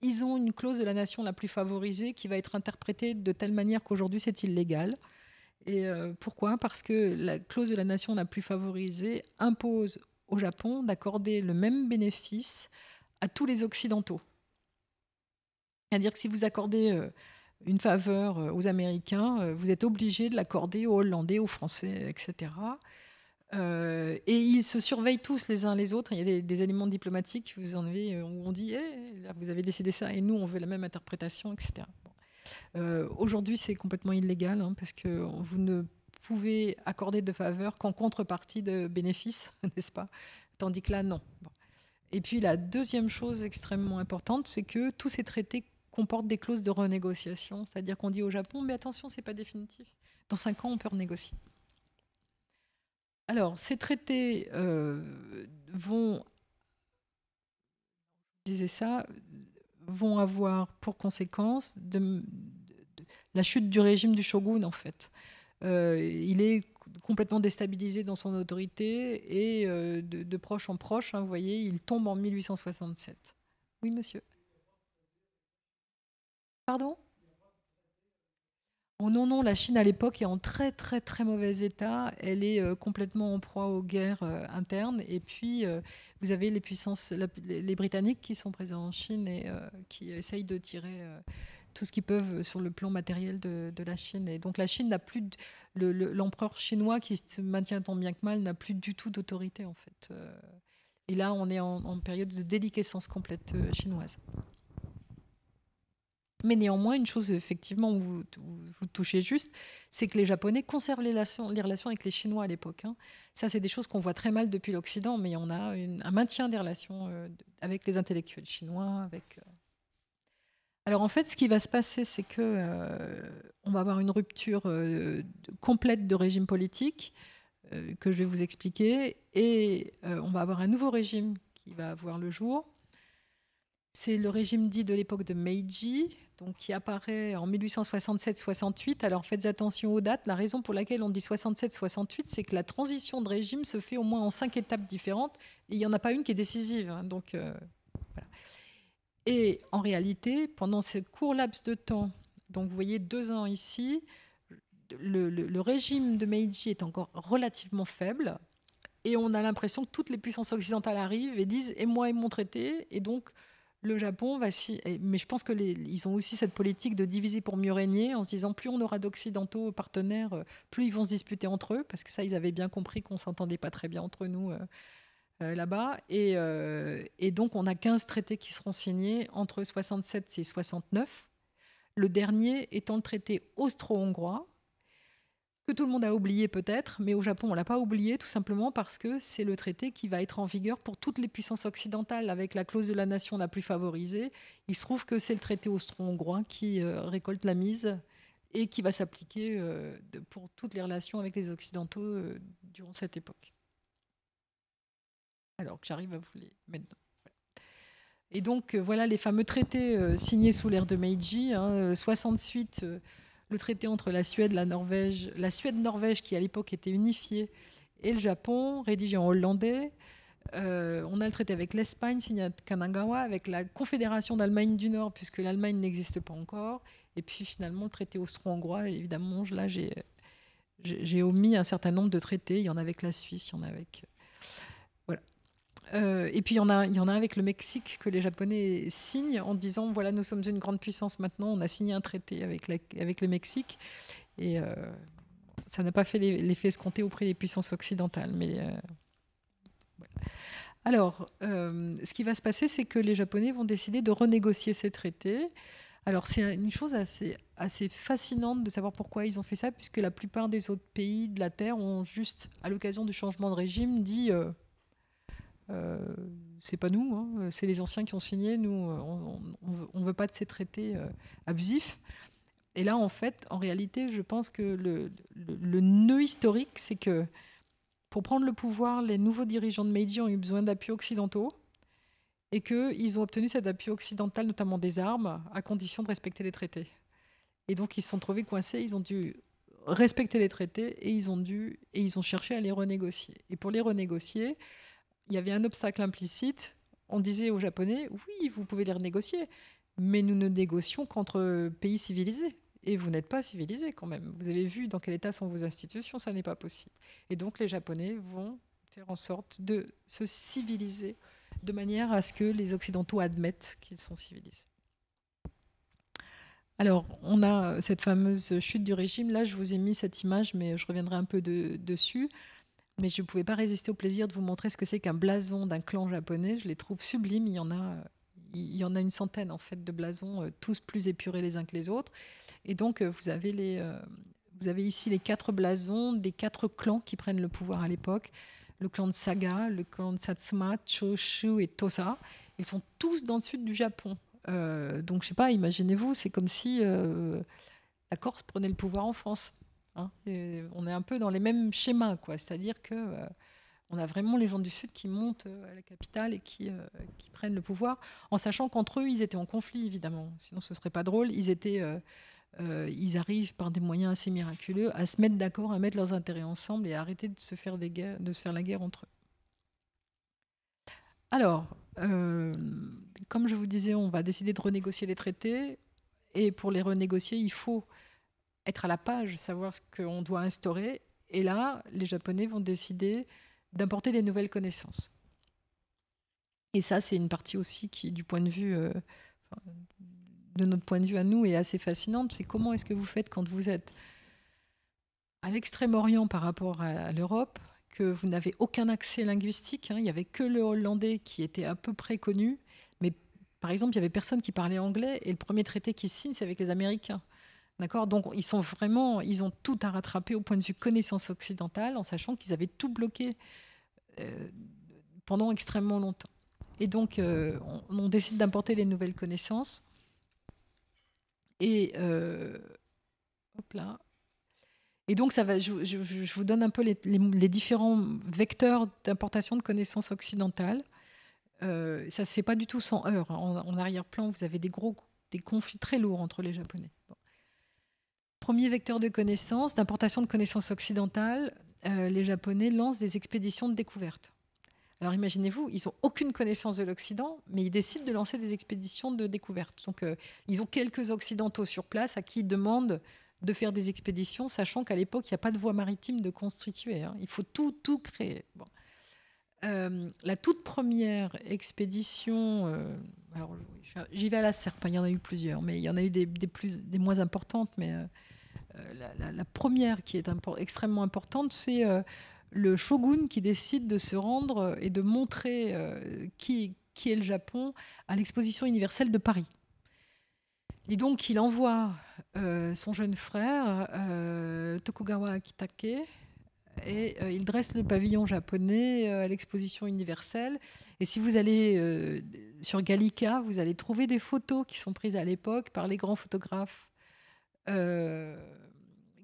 ils ont une clause de la nation la plus favorisée qui va être interprétée de telle manière qu'aujourd'hui c'est illégal. Et euh, pourquoi Parce que la clause de la nation la plus favorisée impose au Japon d'accorder le même bénéfice à tous les Occidentaux. C'est-à-dire que si vous accordez euh, une faveur euh, aux Américains, vous êtes obligé de l'accorder aux Hollandais, aux Français, etc. et ils se surveillent tous les uns les autres. Il y a des, éléments diplomatiques vous en avez, où on dit eh, vous avez décidé ça et nous on veut la même interprétation, etc. Euh, aujourd'hui, c'est complètement illégal hein, parce que vous ne pouvez accorder de faveur qu'en contrepartie de bénéfices, n'est-ce pas Tandis que là, non. Et puis la deuxième chose extrêmement importante, c'est que tous ces traités comportent des clauses de renégociation, c'est-à-dire qu'on dit au Japon, mais attention, c'est pas définitif. Dans cinq ans, on peut renégocier. Alors, ces traités euh, vont, je disais ça, vont avoir pour conséquence de, la chute du régime du shogun, en fait. Euh, il est complètement déstabilisé dans son autorité et euh, de, proche en proche, hein, vous voyez, il tombe en 1867. Oui, monsieur. Pardon Oh non, non, la Chine à l'époque est en très, très, très mauvais état. Elle est euh, complètement en proie aux guerres euh, internes. Et puis, euh, vous avez les puissances, les Britanniques qui sont présents en Chine et qui essayent de tirer tout ce qu'ils peuvent sur le plan matériel de, la Chine. Et donc, la Chine n'a plus. L'empereur chinois, qui se maintient tant bien que mal, n'a plus du tout d'autorité, en fait. Et là, on est en période de déliquescence complète chinoise. Mais néanmoins, une chose effectivement où vous, touchez juste, c'est que les Japonais conservent les relations, avec les Chinois à l'époque. Hein. Ça, c'est des choses qu'on voit très mal depuis l'Occident, mais on a un maintien des relations euh, avec les intellectuels chinois. Avec, euh. Alors en fait, ce qui va se passer, c'est que euh, on va avoir une rupture complète de régime politique que je vais vous expliquer, et on va avoir un nouveau régime qui va avoir le jour. C'est le régime dit de l'époque de Meiji, donc, qui apparaît en 1867-68. Alors faites attention aux dates. La raison pour laquelle on dit 67-68, c'est que la transition de régime se fait au moins en cinq étapes différentes. Et il n'y en a pas une qui est décisive. Hein. donc, euh, voilà. Et en réalité, pendant ce court laps de temps, donc vous voyez deux ans ici, le, le régime de Meiji est encore relativement faible. Et on a l'impression que toutes les puissances occidentales arrivent et disent Et moi et mon traité. Et donc, le Japon va si. Mais je pense que ils ont aussi cette politique de diviser pour mieux régner, en se disant plus on aura d'occidentaux partenaires, euh, plus ils vont se disputer entre eux, parce que ça, ils avaient bien compris qu'on s'entendait pas très bien entre nous euh, euh, là-bas. Et, et, donc, on a 15 traités qui seront signés entre 67 et 69. Le dernier étant le traité austro-hongrois, que tout le monde a oublié peut-être, mais au Japon, on ne l'a pas oublié tout simplement parce que c'est le traité qui va être en vigueur pour toutes les puissances occidentales avec la clause de la nation la plus favorisée. Il se trouve que c'est le traité austro-hongrois qui euh, récolte la mise et qui va s'appliquer euh, pour toutes les relations avec les occidentaux euh, durant cette époque. Alors que j'arrive à vous les mettre. Et donc voilà les fameux traités signés sous l'ère de Meiji, 68 hein, le traité entre la Suède, la Norvège, la Suède-Norvège qui à l'époque était unifiée, et le Japon, rédigé en hollandais. Euh, on a le traité avec l'Espagne, signé à Kanagawa, avec la Confédération d'Allemagne du Nord, puisque l'Allemagne n'existe pas encore. Et puis finalement, le traité austro-hongrois, évidemment, là, j'ai omis un certain nombre de traités. Il y en a avec la Suisse, il y en a avec. Euh, voilà. Euh, et puis il y, en a, il y en a avec le Mexique que les Japonais signent en disant voilà, nous sommes une grande puissance maintenant, on a signé un traité avec, avec le Mexique. Et euh, ça n'a pas fait l'effet escompté auprès des puissances occidentales. Mais, euh, Alors, ce qui va se passer, c'est que les Japonais vont décider de renégocier ces traités. Alors c'est une chose assez, assez fascinante de savoir pourquoi ils ont fait ça, puisque la plupart des autres pays de la Terre ont juste, à l'occasion du changement de régime, dit c'est pas nous, hein. c'est les anciens qui ont signé. Nous, euh, on ne veut pas de ces traités euh, abusifs. Et là, en fait, en réalité, je pense que le, nœud historique, c'est que pour prendre le pouvoir, les nouveaux dirigeants de Meiji ont eu besoin d'appuis occidentaux et qu'ils ont obtenu cet appui occidental, notamment des armes, à condition de respecter les traités. Et donc, ils se sont trouvés coincés, ils ont dû respecter les traités et ils ont dû et ils ont cherché à les renégocier. Et pour les renégocier, il y avait un obstacle implicite. On disait aux Japonais, oui, vous pouvez les renégocier, mais nous ne négocions qu'entre pays civilisés. Et vous n'êtes pas civilisés quand même. Vous avez vu dans quel état sont vos institutions, ça n'est pas possible. Et donc les Japonais vont faire en sorte de se civiliser de manière à ce que les Occidentaux admettent qu'ils sont civilisés. Alors, on a cette fameuse chute du régime. Là, je vous ai mis cette image, mais je reviendrai un peu dessus mais je ne pouvais pas résister au plaisir de vous montrer ce que c'est qu'un blason d'un clan japonais. Je les trouve sublimes. Il y en a, il y en a une centaine en fait de blasons, euh, tous plus épurés les uns que les autres. Et donc euh, vous avez les, euh, vous avez ici les quatre blasons des quatre clans qui prennent le pouvoir à l'époque. Le clan de Saga, le clan de Satsuma, Choshu et Tosa. Ils sont tous dans le sud du Japon. donc je sais pas, imaginez-vous, c'est comme si la Corse prenait le pouvoir en France. Hein, on est un peu dans les mêmes schémas, quoi. C'est-à-dire que euh, on a vraiment les gens du Sud qui montent euh, à la capitale et qui, euh, qui prennent le pouvoir, en sachant qu'entre eux, ils étaient en conflit, évidemment. Sinon, ce serait pas drôle. Ils étaient ils arrivent par des moyens assez miraculeux à se mettre d'accord, à mettre leurs intérêts ensemble et à arrêter de se faire, des de se faire la guerre entre eux. Alors, comme je vous disais, on va décider de renégocier les traités. Et pour les renégocier, il faut être à la page, savoir ce qu'on doit instaurer. Et là, les Japonais vont décider d'importer des nouvelles connaissances. Et ça, c'est une partie aussi qui, du point de vue, euh, de notre point de vue à nous, est assez fascinante. C'est comment est-ce que vous faites quand vous êtes à l'extrême-orient par rapport à l'Europe, que vous n'avez aucun accès linguistique. Hein. il n'y avait que le hollandais qui était à peu près connu. Mais par exemple, il n'y avait personne qui parlait anglais. Et le premier traité qui signe, c'est avec les Américains. D'accord Donc ils sont vraiment, ils ont tout à rattraper au point de vue connaissance occidentale, en sachant qu'ils avaient tout bloqué euh, pendant extrêmement longtemps. Et donc euh, on, décide d'importer les nouvelles connaissances. Et euh, hop là. Et donc ça va, je, vous donne un peu les, différents vecteurs d'importation de connaissances occidentales. ça se fait pas du tout sans heurts. Hein. En, arrière-plan, vous avez des gros des conflits très lourds entre les Japonais. Bon premier vecteur de connaissances, d'importation de connaissances occidentales, euh, les Japonais lancent des expéditions de découverte. Alors imaginez-vous, ils n'ont aucune connaissance de l'Occident, mais ils décident de lancer des expéditions de découverte. Donc euh, ils ont quelques Occidentaux sur place à qui ils demandent de faire des expéditions, sachant qu'à l'époque, il n'y a pas de voie maritime de constituer. Hein. Il faut tout, tout créer. Euh, la toute première expédition, j'y vais à la Serpe, hein, il y en a eu plusieurs, mais il y en a eu des, plus, des moins importantes, mais euh, la, première qui est extrêmement importante, c'est euh, le shogun qui décide de se rendre euh, et de montrer qui, qui est le Japon à l'exposition universelle de Paris. Et donc, il envoie son jeune frère, Tokugawa Akitake, et il dresse le pavillon japonais à l'exposition universelle. Et si vous allez sur Gallica, vous allez trouver des photos qui sont prises à l'époque par les grands photographes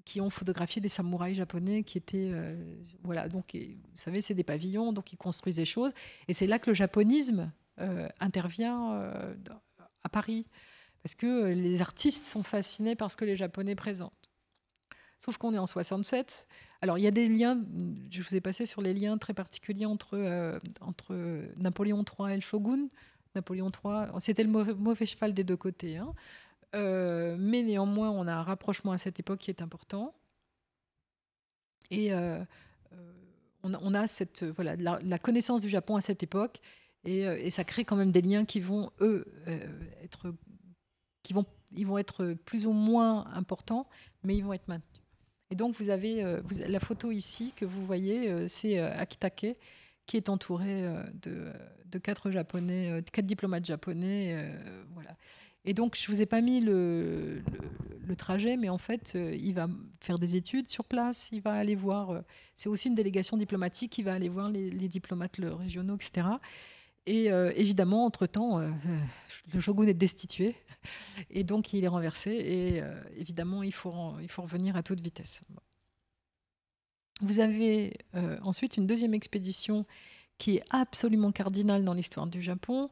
qui ont photographié des samouraïs japonais qui étaient. Euh, voilà, donc vous savez, c'est des pavillons, donc ils construisent des choses. Et c'est là que le japonisme euh, intervient euh, à Paris. Parce que les artistes sont fascinés par ce que les Japonais présentent. Sauf qu'on est en 67. Alors il y a des liens, je vous ai passé sur les liens très particuliers entre, entre Napoléon III et le shogun. Napoléon III, c'était le mauvais, mauvais cheval des deux côtés. Hein. Euh, mais néanmoins, on a un rapprochement à cette époque qui est important. Et euh, euh, on, a, cette, voilà, la, connaissance du Japon à cette époque. Et, ça crée quand même des liens qui vont, eux, être, qui vont, ils vont être plus ou moins importants, mais ils vont être maintenus. Et donc, vous avez la photo ici que vous voyez, c'est Akitake qui est entouré de, quatre japonais, quatre diplomates japonais, voilà. Et donc, je vous ai pas mis le, trajet, mais en fait, euh, il va faire des études sur place, il va aller voir. Euh, c'est aussi une délégation diplomatique qui va aller voir les, diplomates régionaux, etc. Et euh, évidemment, entre-temps, le shogun est destitué, et donc il est renversé, et évidemment, il faut revenir à toute vitesse. Vous avez ensuite une deuxième expédition qui est absolument cardinale dans l'histoire du Japon,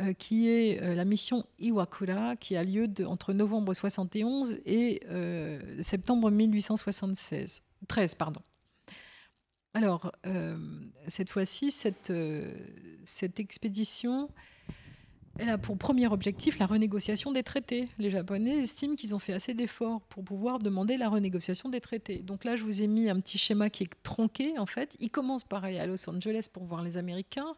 euh, qui est euh, la mission Iwakura, qui a lieu entre novembre 71 et euh, septembre 1876. 13, pardon. Alors, cette fois-ci, cette, cette expédition, elle a pour premier objectif la renégociation des traités. Les Japonais estiment qu'ils ont fait assez d'efforts pour pouvoir demander la renégociation des traités. Donc là, je vous ai mis un petit schéma qui est tronqué, en fait. Ils commencent par aller à Los Angeles pour voir les Américains.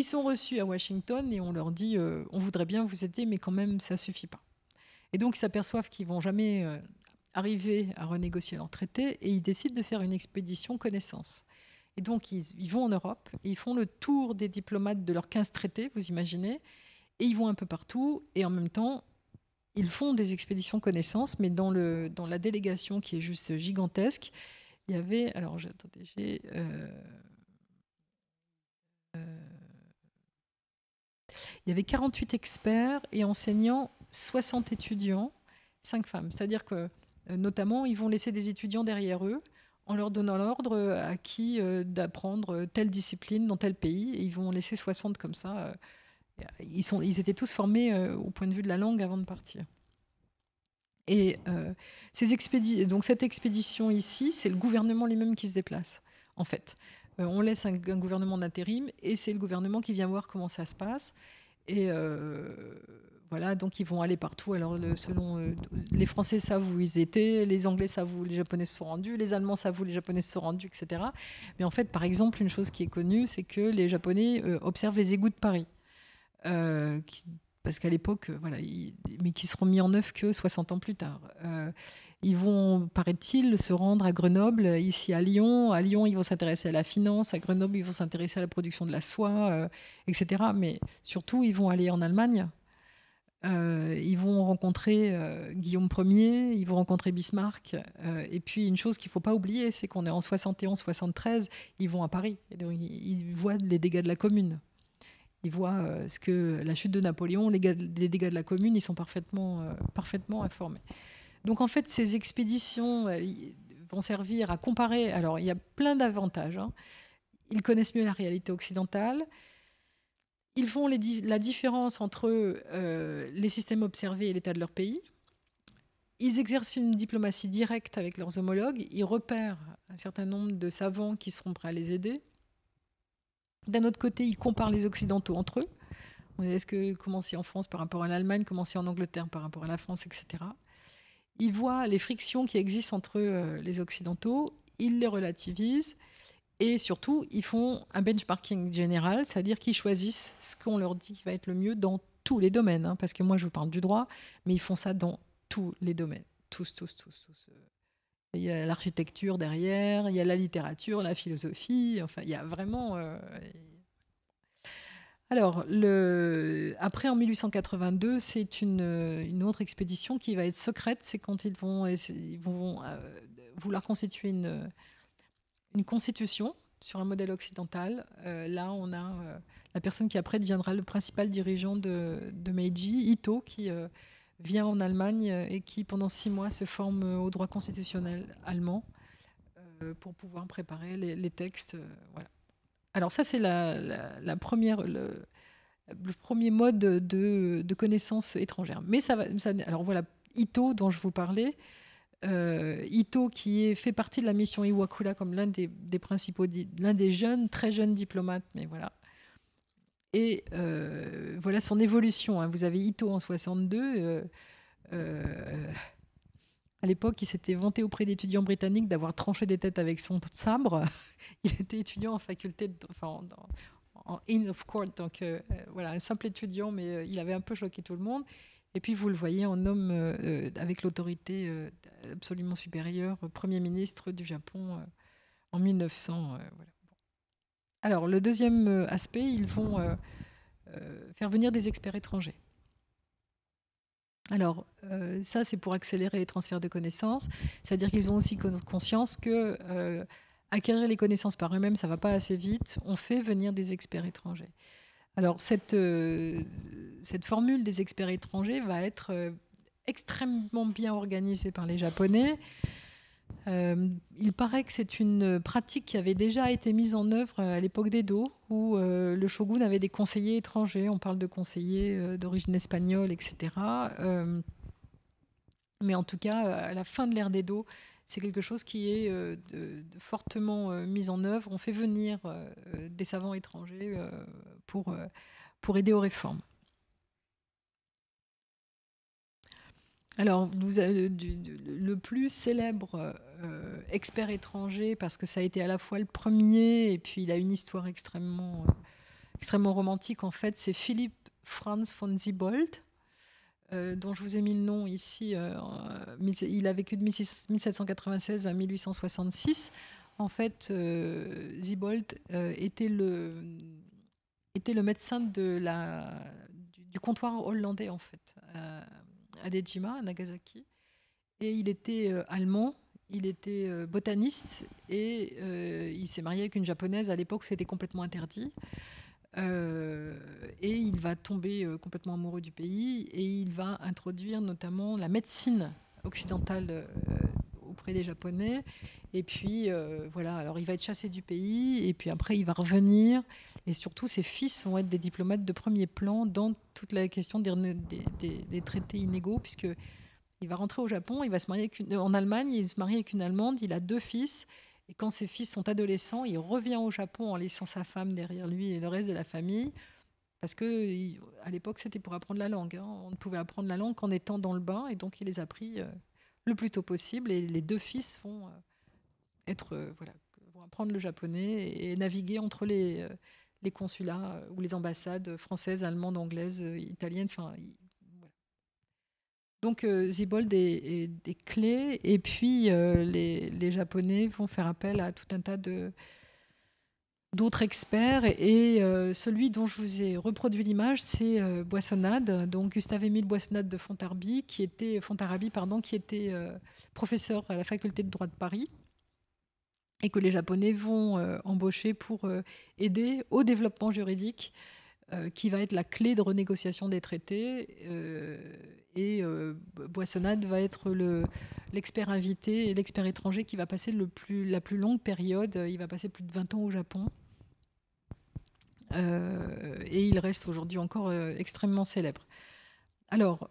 Ils sont reçus à Washington et on leur dit euh, on voudrait bien vous aider, mais quand même, ça suffit pas. Et donc, ils s'aperçoivent qu'ils vont jamais euh, arriver à renégocier leur traité et ils décident de faire une expédition connaissance. Et donc, ils, vont en Europe et ils font le tour des diplomates de leurs 15 traités, vous imaginez, et ils vont un peu partout et en même temps, ils font des expéditions connaissance, mais dans, le, dans la délégation qui est juste gigantesque, il y avait. Alors, j'ai. Euh, il y avait 48 experts et enseignants, 60 étudiants, 5 femmes. C'est-à-dire que, euh, notamment, ils vont laisser des étudiants derrière eux en leur donnant l'ordre euh, à qui euh, d'apprendre telle discipline dans tel pays. ils vont laisser 60 comme ça. Ils, étaient tous formés au point de vue de la langue avant de partir. Et cette expédition ici, c'est le gouvernement lui-même qui se déplace, en fait. Euh, on laisse un, gouvernement d'intérim et c'est le gouvernement qui vient voir comment ça se passe. Et euh, voilà, donc ils vont aller partout. Alors, selon euh, les Français savent où ils étaient, les Anglais savent où les Japonais se sont rendus, les Allemands savent où les Japonais se sont rendus, etc. Mais en fait, par exemple, une chose qui est connue, c'est que les Japonais observent les égouts de Paris, qui, parce qu'à l'époque, euh, voilà, mais qui seront mis en œuvre que 60 ans plus tard. Euh, ils vont, paraît-il, se rendre à Grenoble, ici à Lyon. À Lyon, ils vont s'intéresser à la finance. À Grenoble, ils vont s'intéresser à la production de la soie, euh, etc. Mais surtout, ils vont aller en Allemagne. ils vont rencontrer Guillaume Ier, ils vont rencontrer Bismarck. et puis, une chose qu'il ne faut pas oublier, c'est qu'on est en 71-73, ils vont à Paris. ils voient les dégâts de la Commune. Ils voient euh, ce que la chute de Napoléon, les, dégâts de la Commune, ils sont parfaitement, euh, informés. Donc en fait, ces expéditions euh, vont servir à comparer. Alors il y a plein d'avantages. Hein. Ils connaissent mieux la réalité occidentale. Ils font la différence entre les systèmes observés et l'état de leur pays. Ils exercent une diplomatie directe avec leurs homologues. Ils repèrent un certain nombre de savants qui seront prêts à les aider. D'un autre côté, ils comparent les Occidentaux entre eux. Est-ce que comment c'est en France par rapport à l'Allemagne, comment c'est en Angleterre par rapport à la France, etc. Ils voient les frictions qui existent entre euh, les Occidentaux, ils les relativisent et surtout, ils font un benchmarking général, c'est-à-dire qu'ils choisissent ce qu'on leur dit qui va être le mieux dans tous les domaines. Hein, parce que moi, je vous parle du droit, mais ils font ça dans tous les domaines. Tous, tous, tous, tous. Euh, il y a l'architecture derrière, il y a la littérature, la philosophie, enfin, il y a vraiment. Euh, Alors, le... après, en 1882, c'est une, autre expédition qui va être secrète. C'est quand ils vont, vont euh, vouloir constituer une, une constitution sur un modèle occidental. Euh, là, on a la personne qui après deviendra le principal dirigeant de, de Meiji, Ito, qui vient en Allemagne euh, et qui, pendant six mois, se forme euh, au droit constitutionnel allemand euh, pour pouvoir préparer les, textes. Voilà. Alors ça, c'est la, première... Le, premier mode de, connaissance étrangère. Mais ça va. alors voilà, Ito, dont je vous parlais, Ito qui est, fait partie de la mission Iwakula comme l'un des, des, principaux, l'un des jeunes, très jeunes diplomates, mais voilà, et euh, voilà son évolution. Hein. Vous avez Ito en 62. Euh, euh, à l'époque, il s'était vanté auprès d'étudiants britanniques d'avoir tranché des têtes avec son sabre. Il était étudiant en faculté, de, enfin, en, in of court, donc euh, voilà, un simple étudiant, mais il avait un peu choqué tout le monde. Et puis vous le voyez en homme avec l'autorité absolument supérieure, Premier ministre du Japon en 1900. Voilà. Alors, le deuxième euh, aspect, ils vont euh, euh, faire venir des experts étrangers. Alors, ça, c'est pour accélérer les transferts de connaissances. C'est-à-dire qu'ils ont aussi conscience que acquérir les connaissances par eux-mêmes, ça ne va pas assez vite. On fait venir des experts étrangers. Alors, cette, cette formule des experts étrangers va être extrêmement bien organisée par les Japonais. Euh, il paraît que c'est une pratique qui avait déjà été mise en œuvre euh, à l'époque d'Edo, où euh, le shogun avait des conseillers étrangers. On parle de conseillers d'origine espagnole, etc. mais en tout cas, à la fin de l'ère d'Edo, c'est quelque chose qui est fortement mis en œuvre. On fait venir des savants étrangers pour, pour aider aux réformes. Alors, le plus célèbre euh, expert étranger, parce que ça a été à la fois le premier, et puis il a une histoire extrêmement, extrêmement romantique, en fait, c'est Philippe Franz von Siebold, euh, dont je vous ai mis le nom ici. Euh, il a vécu de 1796 à 1866. En fait, Siebold était, le, était le médecin de la, du comptoir hollandais, en fait Adejima à Nagasaki. Et il était euh, allemand, il était euh, botaniste et euh, il s'est marié avec une japonaise à l'époque c'était complètement interdit. et il va tomber complètement amoureux du pays et il va introduire notamment la médecine occidentale auprès des Japonais. Et puis voilà, alors il va être chassé du pays et puis après il va revenir et surtout, ses fils vont être des diplomates de premier plan dans toute la question des, traités inégaux, puisque il va rentrer au Japon, il va se marier en Allemagne, il se marie avec une Allemande, il a deux fils. Et quand ses fils sont adolescents, il revient au Japon en laissant sa femme derrière lui et le reste de la famille. Parce que à l'époque, c'était pour apprendre la langue. Hein. On ne pouvait apprendre la langue qu'en étant dans le bain. Et donc, il les a pris euh, le plus tôt possible. Et les deux fils vont, euh, être, euh, voilà, vont apprendre le japonais et naviguer entre les, les consulats euh, ou les ambassades françaises, allemandes, anglaises, euh, italiennes. Enfin, Donc euh, Zibold est, des clés, et puis les, Japonais vont faire appel à tout un tas de d'autres experts. Et celui dont je vous ai reproduit l'image, c'est Boissonade Boissonnade, donc Gustave Émile Boissonnade de Fontarabie, qui était, pardon, qui était professeur à la faculté de droit de Paris et que les Japonais vont euh, embaucher pour euh, aider au développement juridique euh, qui va être la clé de renégociation des traités. et Boissonnade va être l'expert invité et l'expert étranger qui va passer la plus longue période. Il va passer plus de 20 ans au Japon. et il reste aujourd'hui encore extrêmement célèbre. Alors,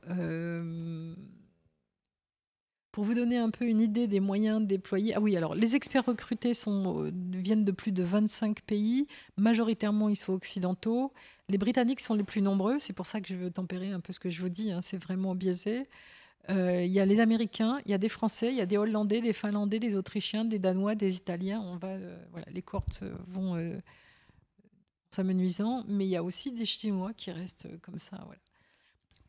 pour vous donner un peu une idée des moyens déployés, ah oui, alors les experts recrutés sont, euh, viennent de plus de 25 pays, majoritairement ils sont occidentaux. Les Britanniques sont les plus nombreux, c'est pour ça que je veux tempérer un peu ce que je vous dis, hein, c'est vraiment biaisé. Euh, il y a les Américains, il y a des Français, il y a des Hollandais, des Finlandais, des Autrichiens, des Danois, des Italiens. On va, euh, voilà, les courtes vont s'amenuisant, mais il y a aussi des Chinois qui restent comme ça. Voilà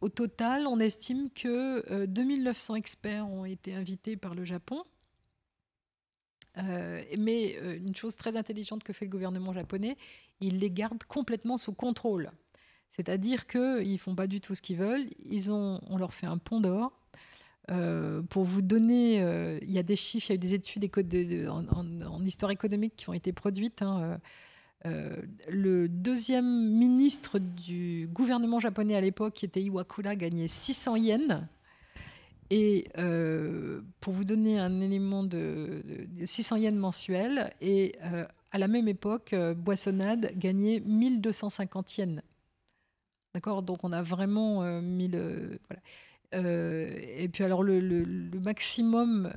au total, on estime que 2900 euh, experts ont été invités par le Japon. Euh, mais euh, une chose très intelligente que fait le gouvernement japonais, il les garde complètement sous contrôle. C'est-à-dire qu'ils ne font pas du tout ce qu'ils veulent. Ils ont, on leur fait un pont d'or. pour vous donner, il y a des chiffres, il y a eu des études des codes en, histoire économique qui ont été produites. Hein, euh, le deuxième ministre du gouvernement japonais à l'époque, qui était Iwakura, gagnait 600 yens. Et euh, pour vous donner un élément de, 600 yens mensuels, et euh, à la même époque, Boissonade Boissonnade gagnait 1250 yens. D'accord Donc on a vraiment 1000. et puis alors le, maximum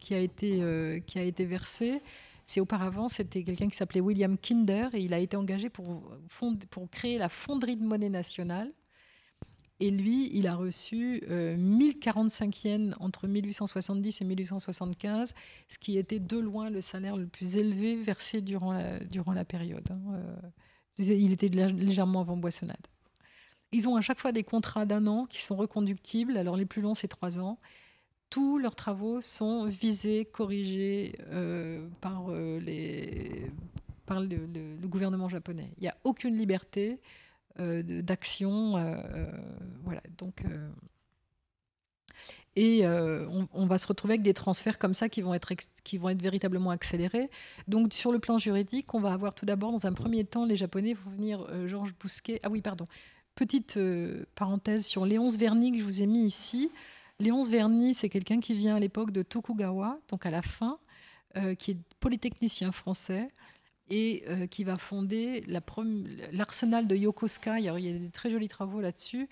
qui a, été, qui, a été, versé, c'est auparavant, c'était quelqu'un qui s'appelait William Kinder et il a été engagé pour, fond, pour créer la fonderie de monnaie nationale. Et lui, il a reçu 1045 euh, yens entre 1870 et 1875, ce qui était de loin le salaire le plus élevé versé durant la, durant la période. Hein. Euh, il était légèrement avant Boissonnade. Ils ont à chaque fois des contrats d'un an qui sont reconductibles. Alors les plus longs, c'est trois ans tous leurs travaux sont visés, corrigés euh, par, euh, le, gouvernement japonais. Il n'y a aucune liberté euh, d'action. voilà, donc. et on, va se retrouver avec des transferts comme ça qui vont, être qui vont être véritablement accélérés. Donc sur le plan juridique, on va avoir tout d'abord, dans un premier temps, les Japonais vont venir, Georges Bousquet, ah oui, pardon, petite parenthèse sur Léonce vernis que je vous ai mis ici. Léonce Verny, c'est quelqu'un qui vient à l'époque de Tokugawa, donc à la fin, euh, qui est polytechnicien français et euh, qui va fonder l'arsenal de Yokosuka. Il y, a, des très jolis travaux là-dessus.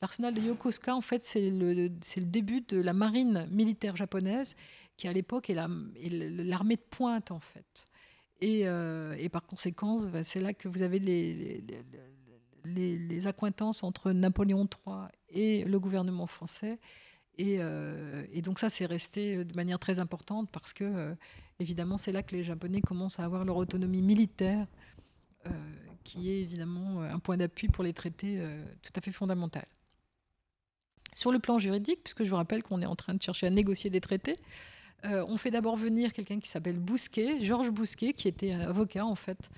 L'arsenal de Yokosuka, en fait, c'est le, début de la marine militaire japonaise, qui à l'époque est l'armée de pointe, en fait. Et, euh, par conséquent, bah, c'est là que vous avez les, les accointances entre Napoléon III et le gouvernement français. Euh, et, donc ça, c'est resté euh, de manière très importante parce que, euh, évidemment, c'est là que les Japonais commencent à avoir leur autonomie militaire, qui est évidemment un point d'appui pour les traités tout à fait fondamental. Sur le plan juridique, puisque je vous rappelle qu'on est en train de chercher à négocier des traités, on fait d'abord venir quelqu'un qui s'appelle Bousquet, Georges Bousquet, qui était avocat en fait,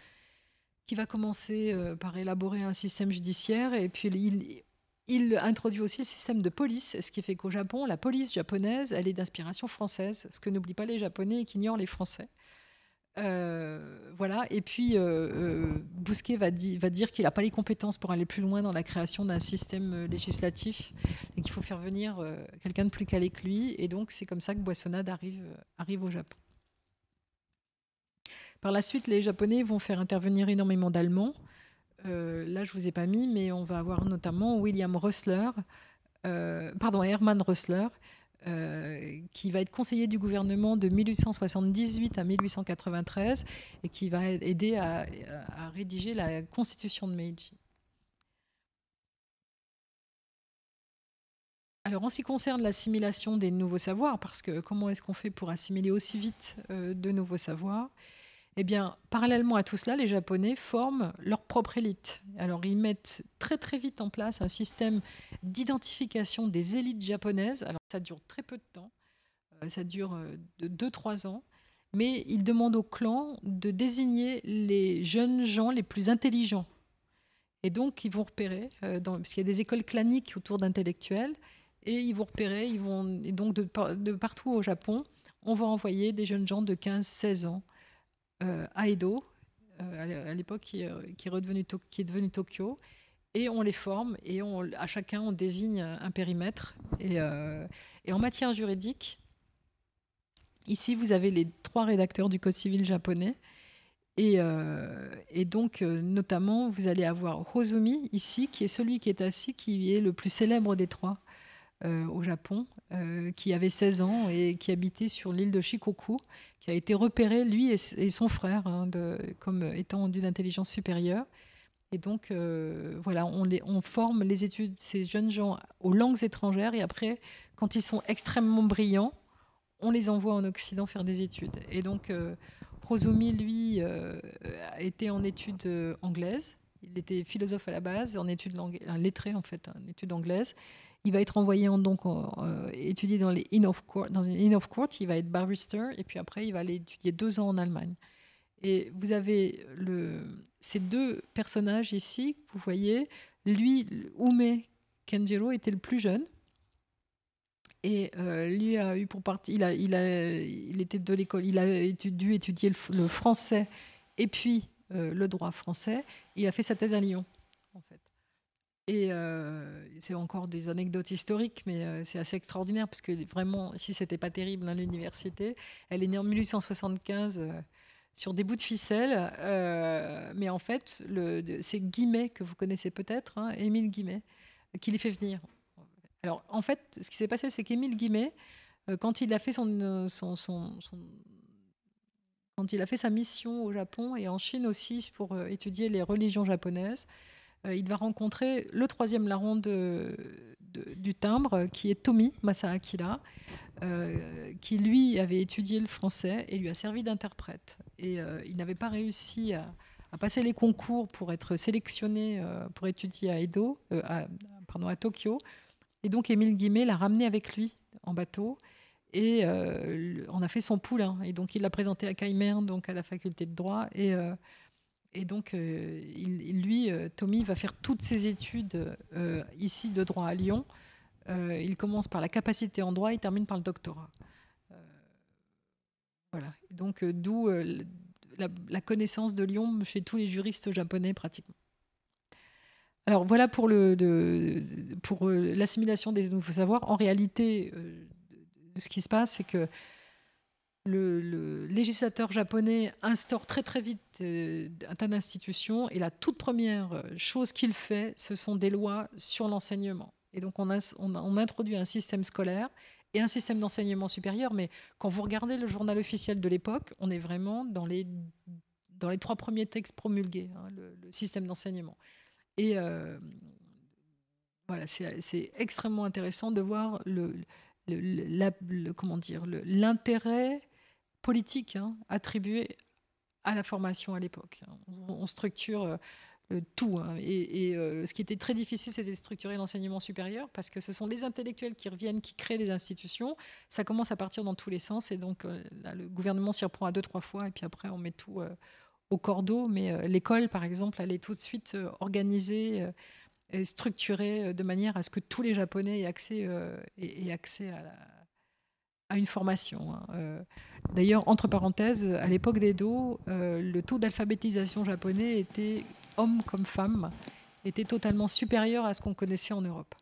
qui va commencer par élaborer un système judiciaire. Et puis il, il introduit aussi le système de police, ce qui fait qu'au Japon, la police japonaise, elle est d'inspiration française, ce que n'oublient pas les Japonais et qu'ignorent les Français. Euh, voilà, et puis euh, euh, Bousquet va, dire qu'il n'a pas les compétences pour aller plus loin dans la création d'un système législatif et qu'il faut faire venir quelqu'un de plus calé que lui. Et donc, c'est comme ça que Boissonade arrive au Japon. Par la suite, les Japonais vont faire intervenir énormément d'Allemands euh, là, je ne vous ai pas mis, mais on va avoir notamment William Rössler, euh, pardon, Hermann Rössler, euh, qui va être conseiller du gouvernement de 1878 à 1893 et qui va aider à, rédiger la constitution de Meiji. Alors en ce qui concerne l'assimilation des nouveaux savoirs, parce que comment est-ce qu'on fait pour assimiler aussi vite de nouveaux savoirs eh bien, parallèlement à tout cela, les Japonais forment leur propre élite. Alors, ils mettent très très vite en place un système d'identification des élites japonaises. Alors, ça dure très peu de temps, euh, ça dure 2-3 euh, ans, mais ils demandent au clan de désigner les jeunes gens les plus intelligents. Et donc, ils vont repérer, euh, parce qu'il y a des écoles claniques autour d'intellectuels, et ils vont repérer, ils vont, donc de partout au Japon, on va envoyer des jeunes gens de 15-16 ans Aido, euh, euh, à l'époque qui, euh, est redevenu, qui est devenu Tokyo, et on les forme et on, à chacun on désigne un périmètre. Et, en matière juridique, ici vous avez les trois rédacteurs du Code civil japonais. Et, donc, notamment, vous allez avoir Hozumi, ici, qui est celui qui est assis, qui est le plus célèbre des trois, euh, au Japon, euh, qui avait 16 ans et qui habitait sur l'île de Shikoku, qui a été repéré, lui et, son frère, hein, comme étant d'une intelligence supérieure. Et donc, euh, voilà, on, les, forme les études, ces jeunes gens aux langues étrangères, et après, quand ils sont extrêmement brillants, on les envoie en Occident faire des études. Et donc, Rosumi lui, était en études anglaises. Il était philosophe à la base, en études lettré en fait, en hein, études anglaises. Il va être envoyé donc euh, étudier dans les in of court, dans of court, il va être barrister et puis après il va aller étudier deux ans en Allemagne. Et vous avez le, ces deux personnages ici, vous voyez, lui, Ume Kenjiro était le plus jeune. Et euh, lui a eu pour partie, il, a, il, il était de l'école, il a dû étudier le, français et puis euh, le droit français. Il a fait sa thèse à Lyon. Et euh, c'est encore des anecdotes historiques, mais euh, c'est assez extraordinaire parce que vraiment, si c'était pas terrible, dans l'université, elle est née en 1875 euh, sur des bouts de ficelle. mais en fait, c'est Guimet que vous connaissez peut-être, hein, Émile Guimet, qui les fait venir. Alors en fait, ce qui s'est passé, c'est qu'Émile Guimet, quand il a fait son quand il a fait sa mission au Japon et en Chine aussi pour étudier les religions japonaises. Euh, il va rencontrer le troisième larron du timbre, qui est Tommy Masaakila, euh, qui lui avait étudié le français et lui a servi d'interprète. Et euh, il n'avait pas réussi à, passer les concours pour être sélectionné pour étudier à Edo, à, pardon, à Tokyo. Et donc Émile Guimet l'a ramené avec lui en bateau et on a fait son poulain. Et donc il l'a présenté à Caïmer, donc à la faculté de droit. Et et donc, euh, lui, euh, Tommy, va faire toutes ses études euh, ici de droit à Lyon. il commence par la capacité en droit, et termine par le doctorat. voilà. Donc, d'où la, connaissance de Lyon chez tous les juristes japonais pratiquement. Alors voilà pour, le, pour l'assimilation des nouveaux savoirs. En réalité, ce qui se passe, c'est que le, législateur japonais instaure très très vite euh, un tas d'institutions et la toute première euh, chose qu'il fait, ce sont des lois sur l'enseignement. Et donc on, a, on, introduit un système scolaire et un système d'enseignement supérieur, mais quand vous regardez le journal officiel de l'époque, on est vraiment dans les, dans les trois premiers textes promulgués, hein, le, système d'enseignement. Et euh, voilà, c'est extrêmement intéressant de voir le, le, comment dire l'intérêt politique hein, attribuée à la formation à l'époque. On, structure euh, tout. Hein. Et, euh, ce qui était très difficile, c'était de structurer l'enseignement supérieur, parce que ce sont les intellectuels qui reviennent, qui créent les institutions. Ça commence à partir dans tous les sens, et donc euh, le gouvernement s'y reprend à deux, trois fois, et puis après, on met tout au cordeau. Mais l'école, par exemple, elle est tout de suite organisée. et structurée de manière à ce que tous les Japonais aient accès, aient accès à la, à une formation. Hein. Euh, d'ailleurs, entre parenthèses, à l'époque d'Edo, euh, le taux d'alphabétisation japonais était, homme comme femme, était totalement supérieur à ce qu'on connaissait en Europe.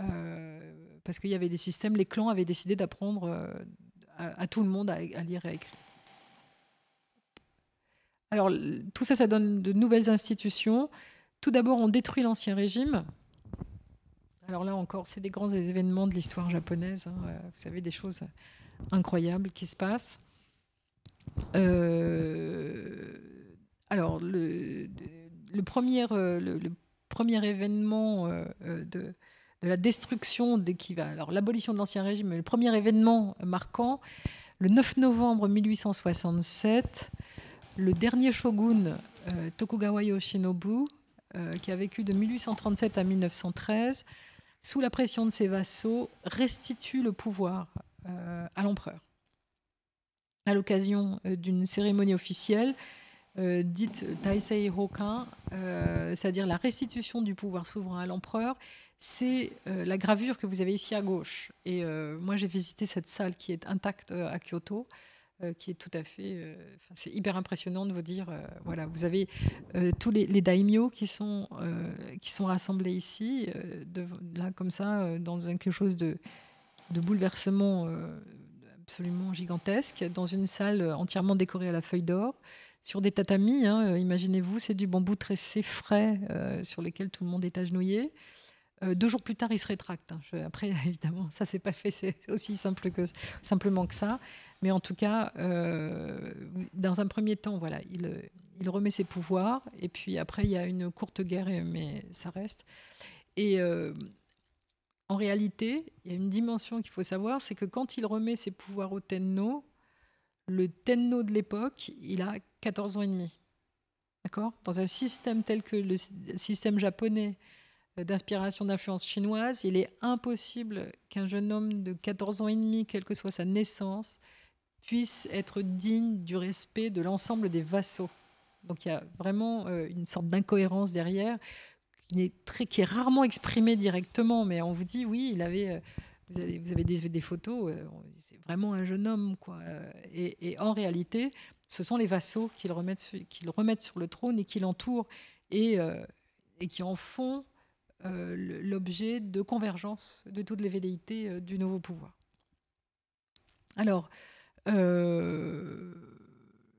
Euh, parce qu'il y avait des systèmes, les clans avaient décidé d'apprendre à, tout le monde à, à, lire et à écrire. Alors, tout ça, ça donne de nouvelles institutions. Tout d'abord, on détruit l'ancien régime. Alors là encore, c'est des grands événements de l'histoire japonaise. Hein. Vous savez, des choses incroyables qui se passent. Euh, alors, euh, le, premier, événement euh, de, la destruction d'équivalent. Alors, l'abolition de l'Ancien Régime, le premier événement marquant, le 9 novembre 1867, le dernier shogun Tokugawa Yoshinobu, qui a vécu de 1837 à 1913, sous la pression de ses vassaux, restitue le pouvoir euh, à l'empereur. À l'occasion euh, d'une cérémonie officielle, euh, dite Taisei Hokan, c'est-à-dire la restitution du pouvoir souverain à l'empereur, c'est la gravure que vous avez ici à gauche. Et moi, j'ai visité cette salle qui est intacte à Kyoto. Euh, qui est tout à fait. Euh, c'est hyper impressionnant de vous dire euh, mmh. voilà, vous avez tous les, les daimyo qui sont, qui sont rassemblés ici, là, comme ça, dans quelque chose de, de bouleversement absolument gigantesque, dans une salle entièrement décorée à la feuille d'or. Sur des tatamis, hein, imaginez-vous, c'est du bambou tressé frais sur lequel tout le monde est agenouillé. Euh, deux jours plus tard, il se rétracte. Hein. après, évidemment, ça s'est pas fait, c'est aussi simple que, simplement que ça. Mais en tout cas, euh, dans un premier temps, voilà, il, il, remet ses pouvoirs. Et puis après, il y a une courte guerre, mais ça reste. Et euh, en réalité, il y a une dimension qu'il faut savoir, c'est que quand il remet ses pouvoirs au Tenno, le Tenno de l'époque, il a 14 ans et demi. D'accord Dans un système tel que le système japonais, euh, d'inspiration d'influence chinoise. Il est impossible qu'un jeune homme de 14 ans et demi, quelle que soit sa naissance, puisse être digne du respect de l'ensemble des vassaux. Donc il y a vraiment euh, une sorte d'incohérence derrière qui est, très, rarement exprimée directement, mais on vous dit oui, il avait, euh, vous avez, des, photos, c'est vraiment un jeune homme. Quoi. Et, en réalité, ce sont les vassaux qui le remettent, remettent sur le trône et qui l'entourent et, et qui en font euh, l'objet de convergence de toutes les velléités euh, du nouveau pouvoir. Alors, euh,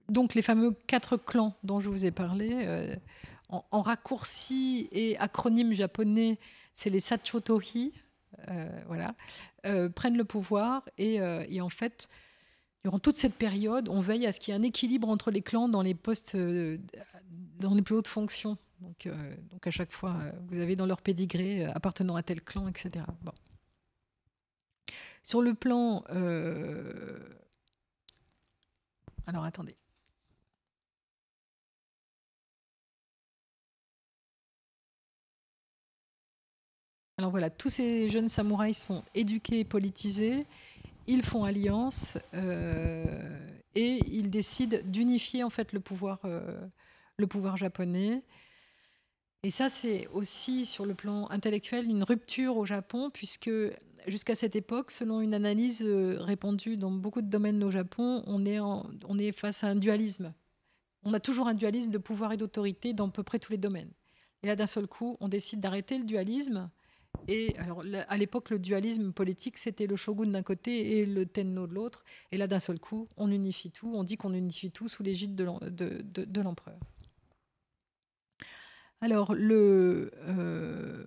donc les fameux quatre clans dont je vous ai parlé, en, raccourci et acronyme japonais, c'est les Satcho euh, voilà, prennent le pouvoir et, en fait, durant toute cette période, on veille à ce qu'il y ait un équilibre entre les clans dans les postes, dans les plus hautes fonctions euh, donc, à chaque fois, euh, vous avez dans leur pédigré euh, appartenant à tel clan, etc. Sur le plan... Alors attendez. Alors voilà, tous ces jeunes samouraïs sont éduqués et politisés, ils font alliance et ils décident d'unifier en fait le pouvoir japonais et ça, c'est aussi sur le plan intellectuel une rupture au Japon, puisque jusqu'à cette époque, selon une analyse euh, répandue dans beaucoup de domaines au Japon, on est, face à un dualisme. On a toujours un dualisme de pouvoir et d'autorité dans à peu près tous les domaines. Et là, d'un seul coup, on décide d'arrêter le dualisme. Et alors, à l'époque, le dualisme politique, c'était le shogun d'un côté et le tenno de l'autre. Et là, d'un seul coup, on unifie tout. On dit qu'on unifie tout sous l'égide de l'empereur. Alors, le. Euh,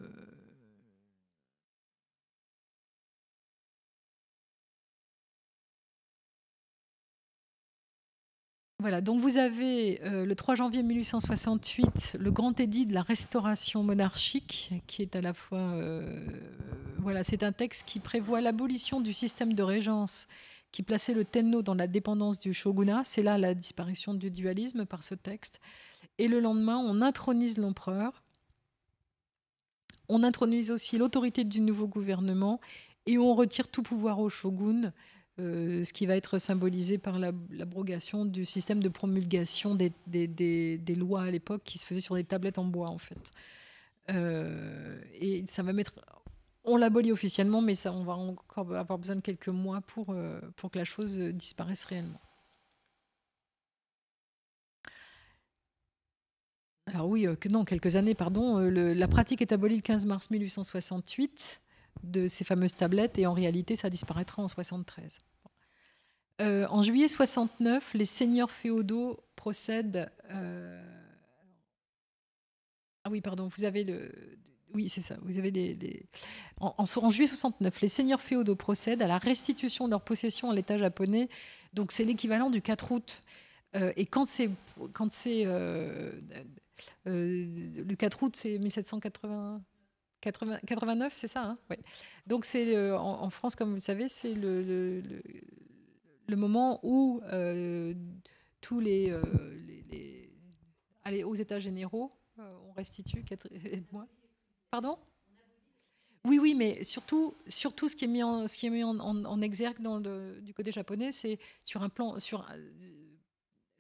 voilà, donc vous avez euh, le 3 janvier 1868 le grand édit de la restauration monarchique, qui est à la fois. Euh, voilà, c'est un texte qui prévoit l'abolition du système de régence qui plaçait le Tenno dans la dépendance du shogunat. C'est là la disparition du dualisme par ce texte. Et le lendemain, on intronise l'empereur. On intronise aussi l'autorité du nouveau gouvernement et on retire tout pouvoir au shogun, euh, ce qui va être symbolisé par l'abrogation du système de promulgation des, des, lois à l'époque qui se faisait sur des tablettes en bois en fait. Euh, et ça va mettre on l'abolit officiellement, mais ça, on va encore avoir besoin de quelques mois pour, euh, pour que la chose disparaisse réellement. Alors oui, euh, non, quelques années, pardon. Euh, la mm. pratique est abolie le 15 mars 1868 de ces fameuses tablettes et en réalité, ça disparaîtra en 73. Euh, en juillet 69, les seigneurs féodaux procèdent. Ah oui, pardon, vous avez le. Oui, c'est ça. Vous avez des, En, juillet 69, les seigneurs féodaux procèdent à la restitution de leurs possessions à l'État japonais. Donc c'est l'équivalent du 4 août. et quand c'est quand c'est euh, le 4 août, c'est 1789, c'est ça hein Donc c'est euh, en, France, comme vous le savez, c'est le, le, moment où euh, tous les, euh, allez aux États généraux, on restitue. Pardon Oui, oui, mais surtout, surtout ce qui est mis en, ce qui est mis en, exergue dans le, du côté japonais, c'est sur un plan sur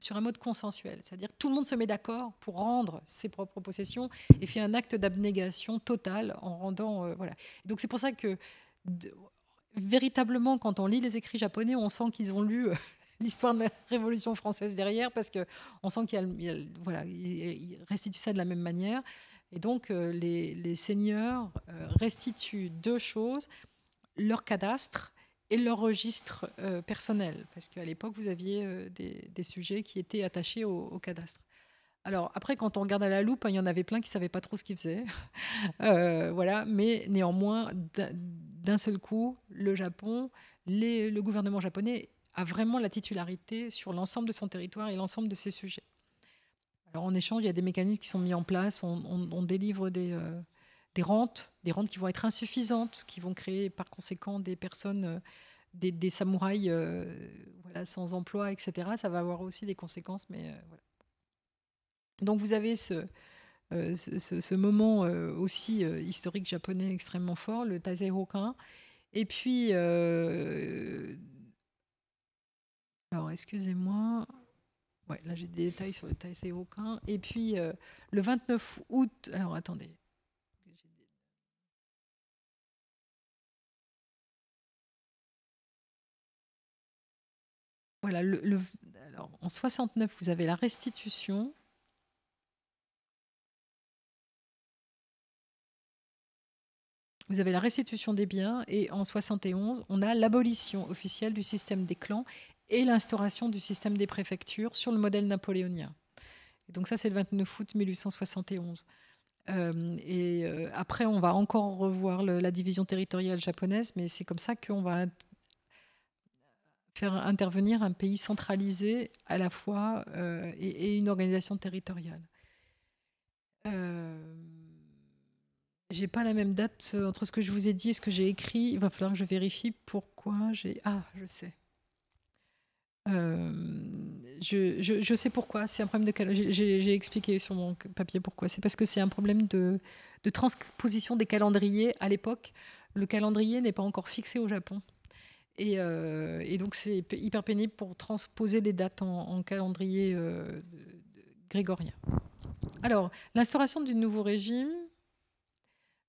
sur un mode consensuel, c'est-à-dire tout le monde se met d'accord pour rendre ses propres possessions et fait un acte d'abnégation totale en rendant euh, voilà. Donc c'est pour ça que véritablement quand on lit les écrits japonais, on sent qu'ils ont lu euh, l'histoire de la Révolution française derrière parce que on sent qu'ils voilà, restituent ça de la même manière et donc euh, les, seigneurs restituent deux choses leur cadastre et leur registre euh, personnel, parce qu'à l'époque, vous aviez euh, des, sujets qui étaient attachés au, cadastre. Alors après, quand on regarde à la loupe, hein, il y en avait plein qui ne savaient pas trop ce qu'ils faisaient. Euh, voilà, mais néanmoins, d'un seul coup, le Japon, le gouvernement japonais a vraiment la titularité sur l'ensemble de son territoire et l'ensemble de ses sujets. Alors en échange, il y a des mécanismes qui sont mis en place, on délivre des des rentes, des rentes qui vont être insuffisantes, qui vont créer par conséquent des personnes, euh, des, samouraïs euh, voilà, sans emploi, etc. Ça va avoir aussi des conséquences, mais euh, voilà. Donc vous avez ce, moment aussi historique japonais extrêmement fort, le Taisei Et puis, alors excusez-moi, ouais, là j'ai des détails sur le Taisei Et puis le 29 août, alors attendez, Voilà, en 69, vous avez la restitution. Vous avez la restitution des biens et en 71, on a l'abolition officielle du système des clans et l'instauration du système des préfectures sur le modèle napoléonien. donc ça, c'est le 29 août 1871. et euh, euh, après, on va encore revoir la division territoriale japonaise, mais c'est comme ça qu'on va faire intervenir un pays centralisé à la fois euh, et, une organisation territoriale. Euh, j'ai pas la même date euh, entre ce que je vous ai dit et ce que j'ai écrit. Il va falloir que je vérifie pourquoi j'ai. Ah, je sais. je, sais pourquoi. C'est un problème de J'ai expliqué sur mon papier pourquoi. C'est parce que c'est un problème de, de transposition des calendriers. À l'époque, le calendrier n'est pas encore fixé au Japon. Euh, et, donc, c'est hyper pénible pour transposer les dates en, calendrier euh, grégorien. Alors, l'instauration du nouveau régime,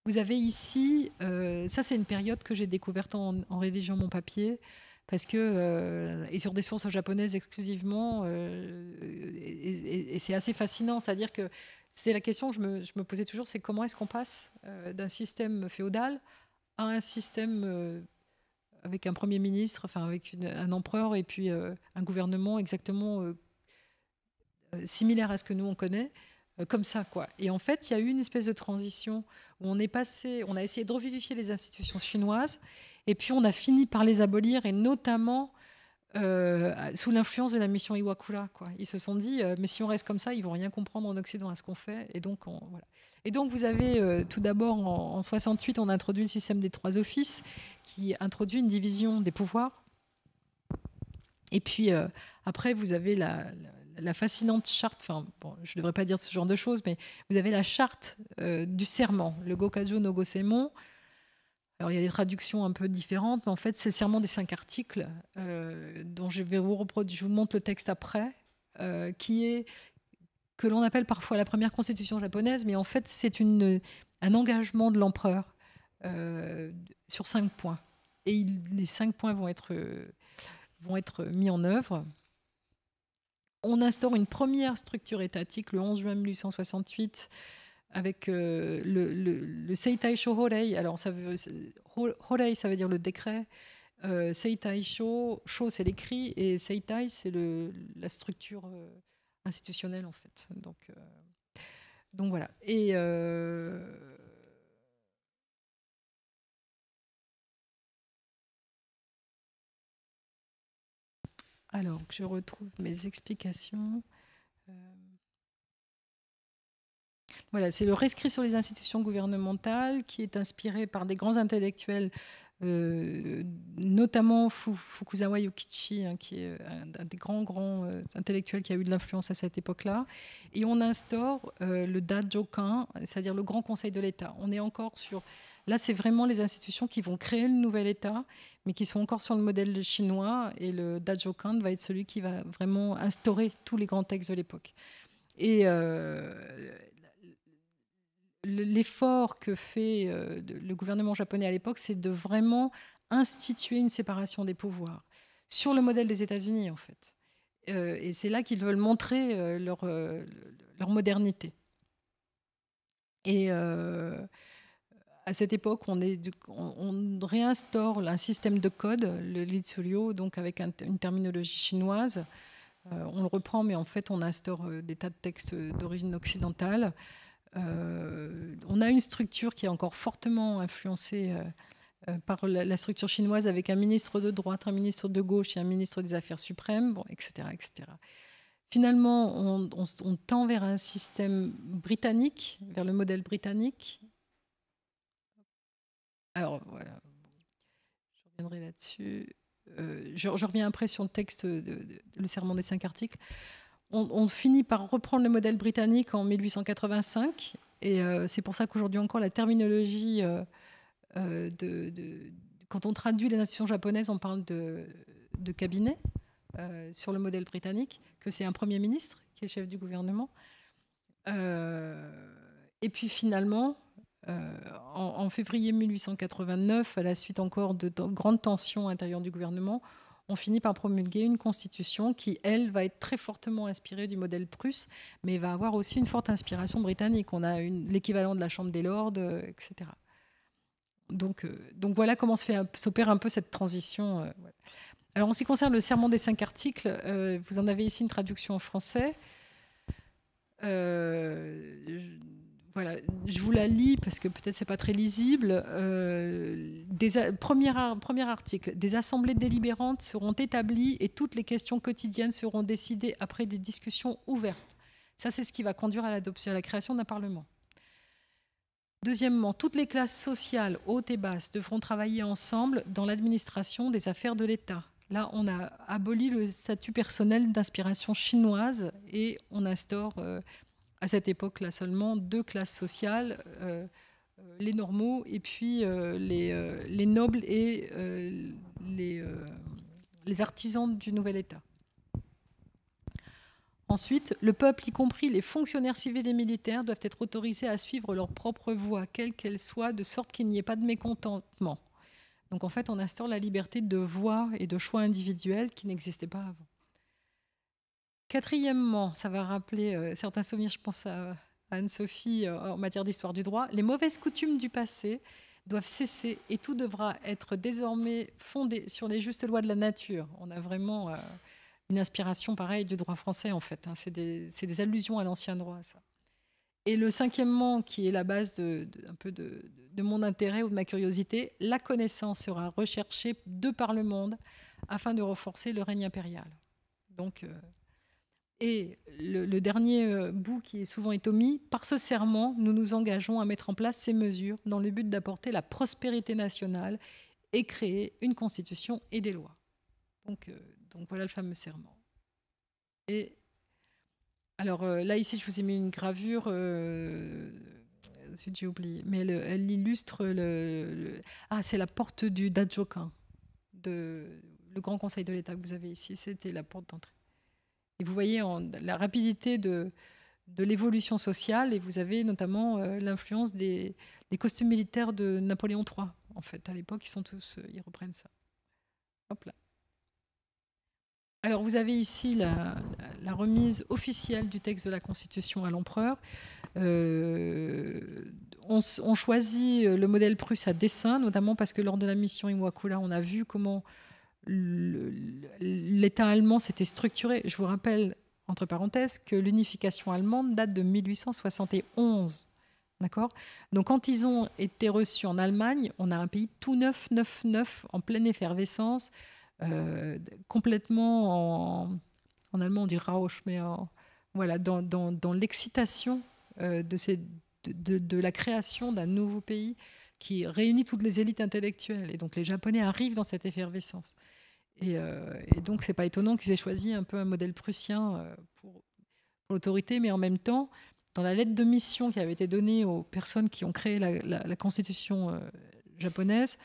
vous avez ici, euh, ça c'est une période que j'ai découverte en, en, rédigeant mon papier, parce que, et sur des sources japonaises exclusivement, et, c'est assez fascinant, c'est-à-dire que c'était la question que je me, je me posais toujours, c'est comment est-ce qu'on passe d'un système féodal à un système avec un Premier ministre, enfin avec un empereur et puis euh, un gouvernement exactement euh, euh, similaire à ce que nous on connaît, comme ça quoi. Et en fait, il y a eu une espèce de transition où on est passé, on a essayé de revivifier les institutions chinoises et puis on a fini par les abolir et notamment euh, sous l'influence de la mission Iwakura. Quoi. Ils se sont dit, euh, mais si on reste comme ça, ils vont rien comprendre en Occident à ce qu'on fait. Et donc, et donc vous avez euh, tout d'abord, en, 68, on introduit le système des trois offices, qui introduit une division des pouvoirs. Et puis, après, vous avez la, fascinante charte, enfin, je ne devrais pas dire ce genre de choses, mais vous avez la charte du serment, le Gokazu no Gosemon, alors il y a des traductions un peu différentes, mais en fait c'est Serment des cinq articles, euh, dont je vais vous reproduire, je vous montre le texte après, euh, qui est que l'on appelle parfois la première constitution japonaise, mais en fait c'est un engagement de l'empereur euh, sur cinq points. Et les cinq points vont être, vont être mis en œuvre. On instaure une première structure étatique le 11 juin 1868 avec euh, le, seitai le, Horei. Alors, ça veut, Horei, ça veut dire le décret. Euh, Seitaisho, Sho, c'est l'écrit, et Seitai, c'est la structure euh, institutionnelle, en fait. Donc, euh, voilà. alors, je retrouve mes explications. Voilà, c'est le rescrit sur les institutions gouvernementales qui est inspiré par des grands intellectuels euh, notamment Fukuzawa Yukichi hein, qui est euh, un, des grands, grands euh, intellectuels qui a eu de l'influence à cette époque-là. Et on instaure le Dajokan, c'est-à-dire le Grand Conseil de l'État. On est encore sur. Là, c'est vraiment les institutions qui vont créer le nouvel État, mais qui sont encore sur le modèle chinois. Et le Dajokan va être celui qui va vraiment instaurer tous les grands textes de l'époque. Et l'effort que fait euh, le gouvernement japonais à l'époque, c'est de vraiment instituer une séparation des pouvoirs, sur le modèle des États-Unis en fait. Euh, et c'est là qu'ils veulent montrer euh, leur, modernité. Et à cette époque, on, réinstaure un système de code, le litsurio, donc avec une terminologie chinoise. on le reprend, mais en fait, on instaure des tas de textes d'origine occidentale. Euh, on a une structure qui est encore fortement influencée euh, euh, par la, structure chinoise avec un ministre de droite, un ministre de gauche et un ministre des Affaires suprêmes, etc., etc. Finalement, on, tend vers un système britannique, vers le modèle britannique. Alors voilà, je reviendrai là-dessus. je, reviens après sur le texte, de, le serment des cinq articles on, finit par reprendre le modèle britannique en 1885, et euh, c'est pour ça qu'aujourd'hui encore la terminologie euh, euh, de, quand on traduit les nations japonaises, on parle de, cabinet sur le modèle britannique, que c'est un premier ministre qui est chef du gouvernement. et puis finalement, en, février 1889, à la suite encore de, grandes tensions intérieures du gouvernement, on finit par promulguer une constitution qui, elle, va être très fortement inspirée du modèle prusse, mais va avoir aussi une forte inspiration britannique. On a l'équivalent de la Chambre des Lords, euh, etc. Donc, euh, donc voilà comment s'opère un peu cette transition. Euh, Alors en ce qui concerne le serment des cinq articles, vous en avez ici une traduction en français je vous la lis parce que peut-être c'est pas très lisible. Euh, premier, article. Des assemblées délibérantes seront établies et toutes les questions quotidiennes seront décidées après des discussions ouvertes. Ça, c'est ce qui va conduire à l'adoption, à la création d'un parlement. Deuxièmement, toutes les classes sociales, hautes et basses, devront travailler ensemble dans l'administration des affaires de l'État. Là, on a aboli le statut personnel d'inspiration chinoise et on instaure euh, à cette époque-là seulement, deux classes sociales, euh, les normaux et puis euh, euh, les, nobles et les, artisans du nouvel État. Ensuite, le peuple, y compris les fonctionnaires civils et militaires, doivent être autorisés à suivre leur propre voie, quelle qu'elle soit, de sorte qu'il n'y ait pas de mécontentement. Donc en fait, on instaure la liberté de voix et de choix individuels qui n'existait pas avant. Quatrièmement, ça va rappeler euh, certains souvenirs, je pense à, Anne-Sophie euh, en matière d'histoire du droit, les mauvaises coutumes du passé doivent cesser et tout devra être désormais fondé sur les justes lois de la nature. On a vraiment euh, une inspiration pareille du droit français en fait. Hein. C'est des, allusions à l'ancien droit ça. Et le cinquièmement, qui est la base de, peu de, mon intérêt ou de ma curiosité, la connaissance sera recherchée de par le monde afin de renforcer le règne impérial. Donc, et le, dernier euh, bout qui est souvent omis, par ce serment, nous nous engageons à mettre en place ces mesures dans le but d'apporter la prospérité nationale et créer une constitution et des lois. Donc, euh, voilà le fameux serment. Et alors euh, là, ici, je vous ai mis une gravure. Euh, j'ai oublié, mais elle, illustre le, ah c'est la porte du dajokan, le Grand Conseil de l'État que vous avez ici, c'était la porte d'entrée. Et vous voyez en, la rapidité de, de l'évolution sociale, et vous avez notamment euh, l'influence des, costumes militaires de Napoléon III, en fait. À l'époque, ils sont tous, euh, ils reprennent ça. Hop là. Alors, vous avez ici la, remise officielle du texte de la Constitution à l'empereur. Euh, on, choisit le modèle prusse à dessin, notamment parce que lors de la mission Iwakula, on a vu comment l'État allemand s'était structuré. Je vous rappelle, entre parenthèses, que l'unification allemande date de 1871. D'accord Donc, quand ils ont été reçus en Allemagne, on a un pays tout neuf, neuf, neuf, en pleine effervescence, euh, complètement en, en, allemand, on dit Rausch, mais voilà, dans, l'excitation euh, de, la création d'un nouveau pays qui réunit toutes les élites intellectuelles. Et donc les Japonais arrivent dans cette effervescence. Et, euh, et donc c'est pas étonnant qu'ils aient choisi un peu un modèle prussien euh, pour, l'autorité, mais en même temps, dans la lettre de mission qui avait été donnée aux personnes qui ont créé la, constitution euh, japonaise,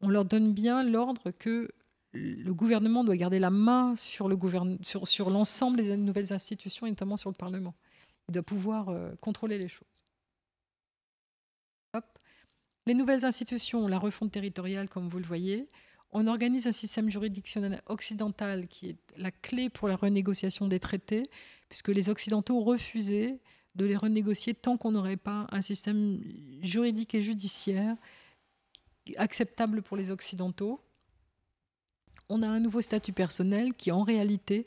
on leur donne bien l'ordre que le gouvernement doit garder la main sur l'ensemble sur, des nouvelles institutions, et notamment sur le Parlement. Il doit pouvoir euh, contrôler les choses. Les nouvelles institutions, la refonte territoriale, comme vous le voyez, on organise un système juridictionnel occidental qui est la clé pour la renégociation des traités, puisque les Occidentaux refusaient de les renégocier tant qu'on n'aurait pas un système juridique et judiciaire acceptable pour les Occidentaux. On a un nouveau statut personnel qui, en réalité,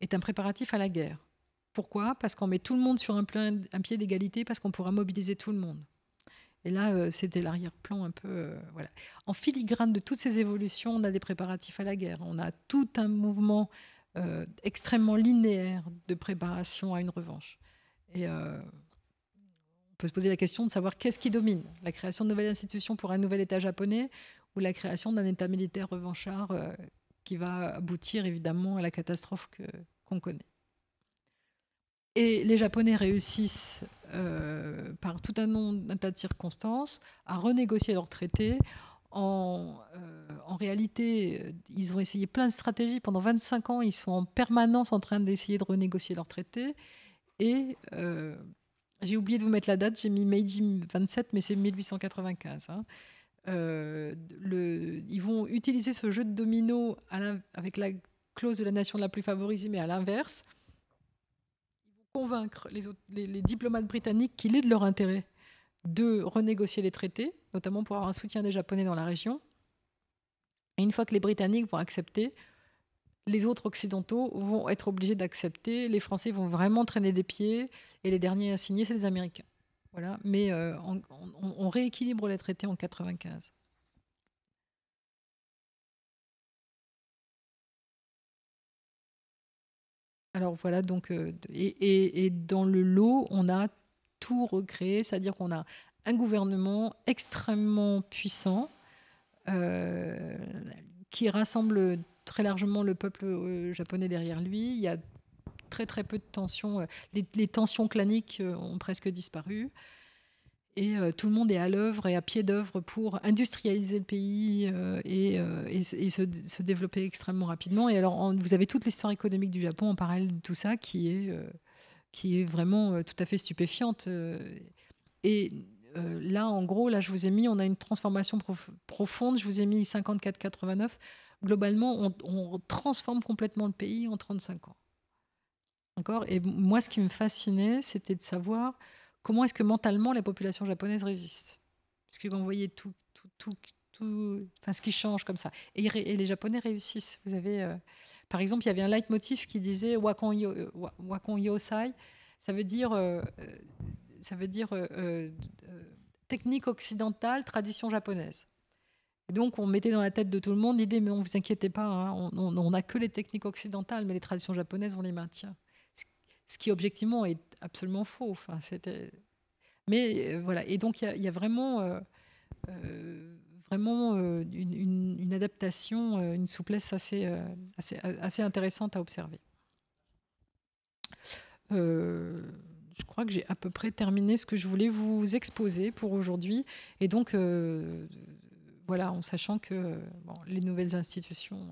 est un préparatif à la guerre. Pourquoi Parce qu'on met tout le monde sur un, un pied d'égalité, parce qu'on pourra mobiliser tout le monde. Et là, euh, c'était l'arrière-plan un peu. Euh, voilà. En filigrane de toutes ces évolutions, on a des préparatifs à la guerre. On a tout un mouvement euh, extrêmement linéaire de préparation à une revanche. Et on peut se poser la question de savoir qu'est-ce qui domine la création de nouvelles institutions pour un nouvel État japonais ou la création d'un État militaire revanchard qui va aboutir évidemment à la catastrophe qu'on connaît. Et les Japonais réussissent euh, par tout un, tas de circonstances, à renégocier leur traité. En, euh, réalité, euh, ils ont essayé plein de stratégies. Pendant 25 ans, ils sont en permanence en train d'essayer de renégocier leur traité. Et j'ai oublié de vous mettre la date, j'ai mis Meiji 27, mais c'est 1895. Hein. ils vont utiliser ce jeu de domino avec la clause de la nation la plus favorisée, mais à l'inverse convaincre les, diplomates britanniques qu'il est de leur intérêt de renégocier les traités, notamment pour avoir un soutien des Japonais dans la région. Et une fois que les Britanniques vont accepter, les autres Occidentaux vont être obligés d'accepter, les Français vont vraiment traîner des pieds, et les derniers à signer, c'est les Américains. Voilà. Mais euh, on, on rééquilibre les traités en 1995. Alors voilà, donc, euh, et, dans le lot, on a tout recréé, c'est-à-dire qu'on a un gouvernement extrêmement puissant euh, qui rassemble très largement le peuple euh, japonais derrière lui. Il y a très très peu de tensions. les tensions claniques ont presque disparu. Et euh, tout le monde est à l'œuvre et à pied d'œuvre pour industrialiser le pays euh, et, euh, se, développer extrêmement rapidement. Et alors, vous avez toute l'histoire économique du Japon en parallèle de tout ça qui est, qui est vraiment tout à fait stupéfiante. Et là, en gros, là, je vous ai mis, on a une transformation profonde. Je vous ai mis 54-89. Globalement, on, on transforme complètement le pays en 35 ans. Encore. Et moi, ce qui me fascinait, c'était de savoir comment est-ce que mentalement la population japonaise résiste Parce que vous voyez tout, tout, tout, enfin, ce qui change comme ça. Et, les Japonais réussissent. Vous avez, euh, par exemple, il y avait un leitmotiv qui disait Wakon, yo, euh, Yosai, ça veut dire, euh, ça veut dire technique occidentale, tradition japonaise. donc, on mettait dans la tête de tout le monde l'idée, mais on ne vous inquiétez pas, hein, on n'a que les techniques occidentales, mais les traditions japonaises, on les maintient ce qui objectivement est absolument faux. Enfin, Mais euh, voilà, et donc il y, a vraiment, euh, euh, vraiment une, adaptation, une souplesse assez, intéressante à observer. je crois que j'ai à peu près terminé ce que je voulais vous exposer pour aujourd'hui. Et donc, voilà, en sachant que les nouvelles institutions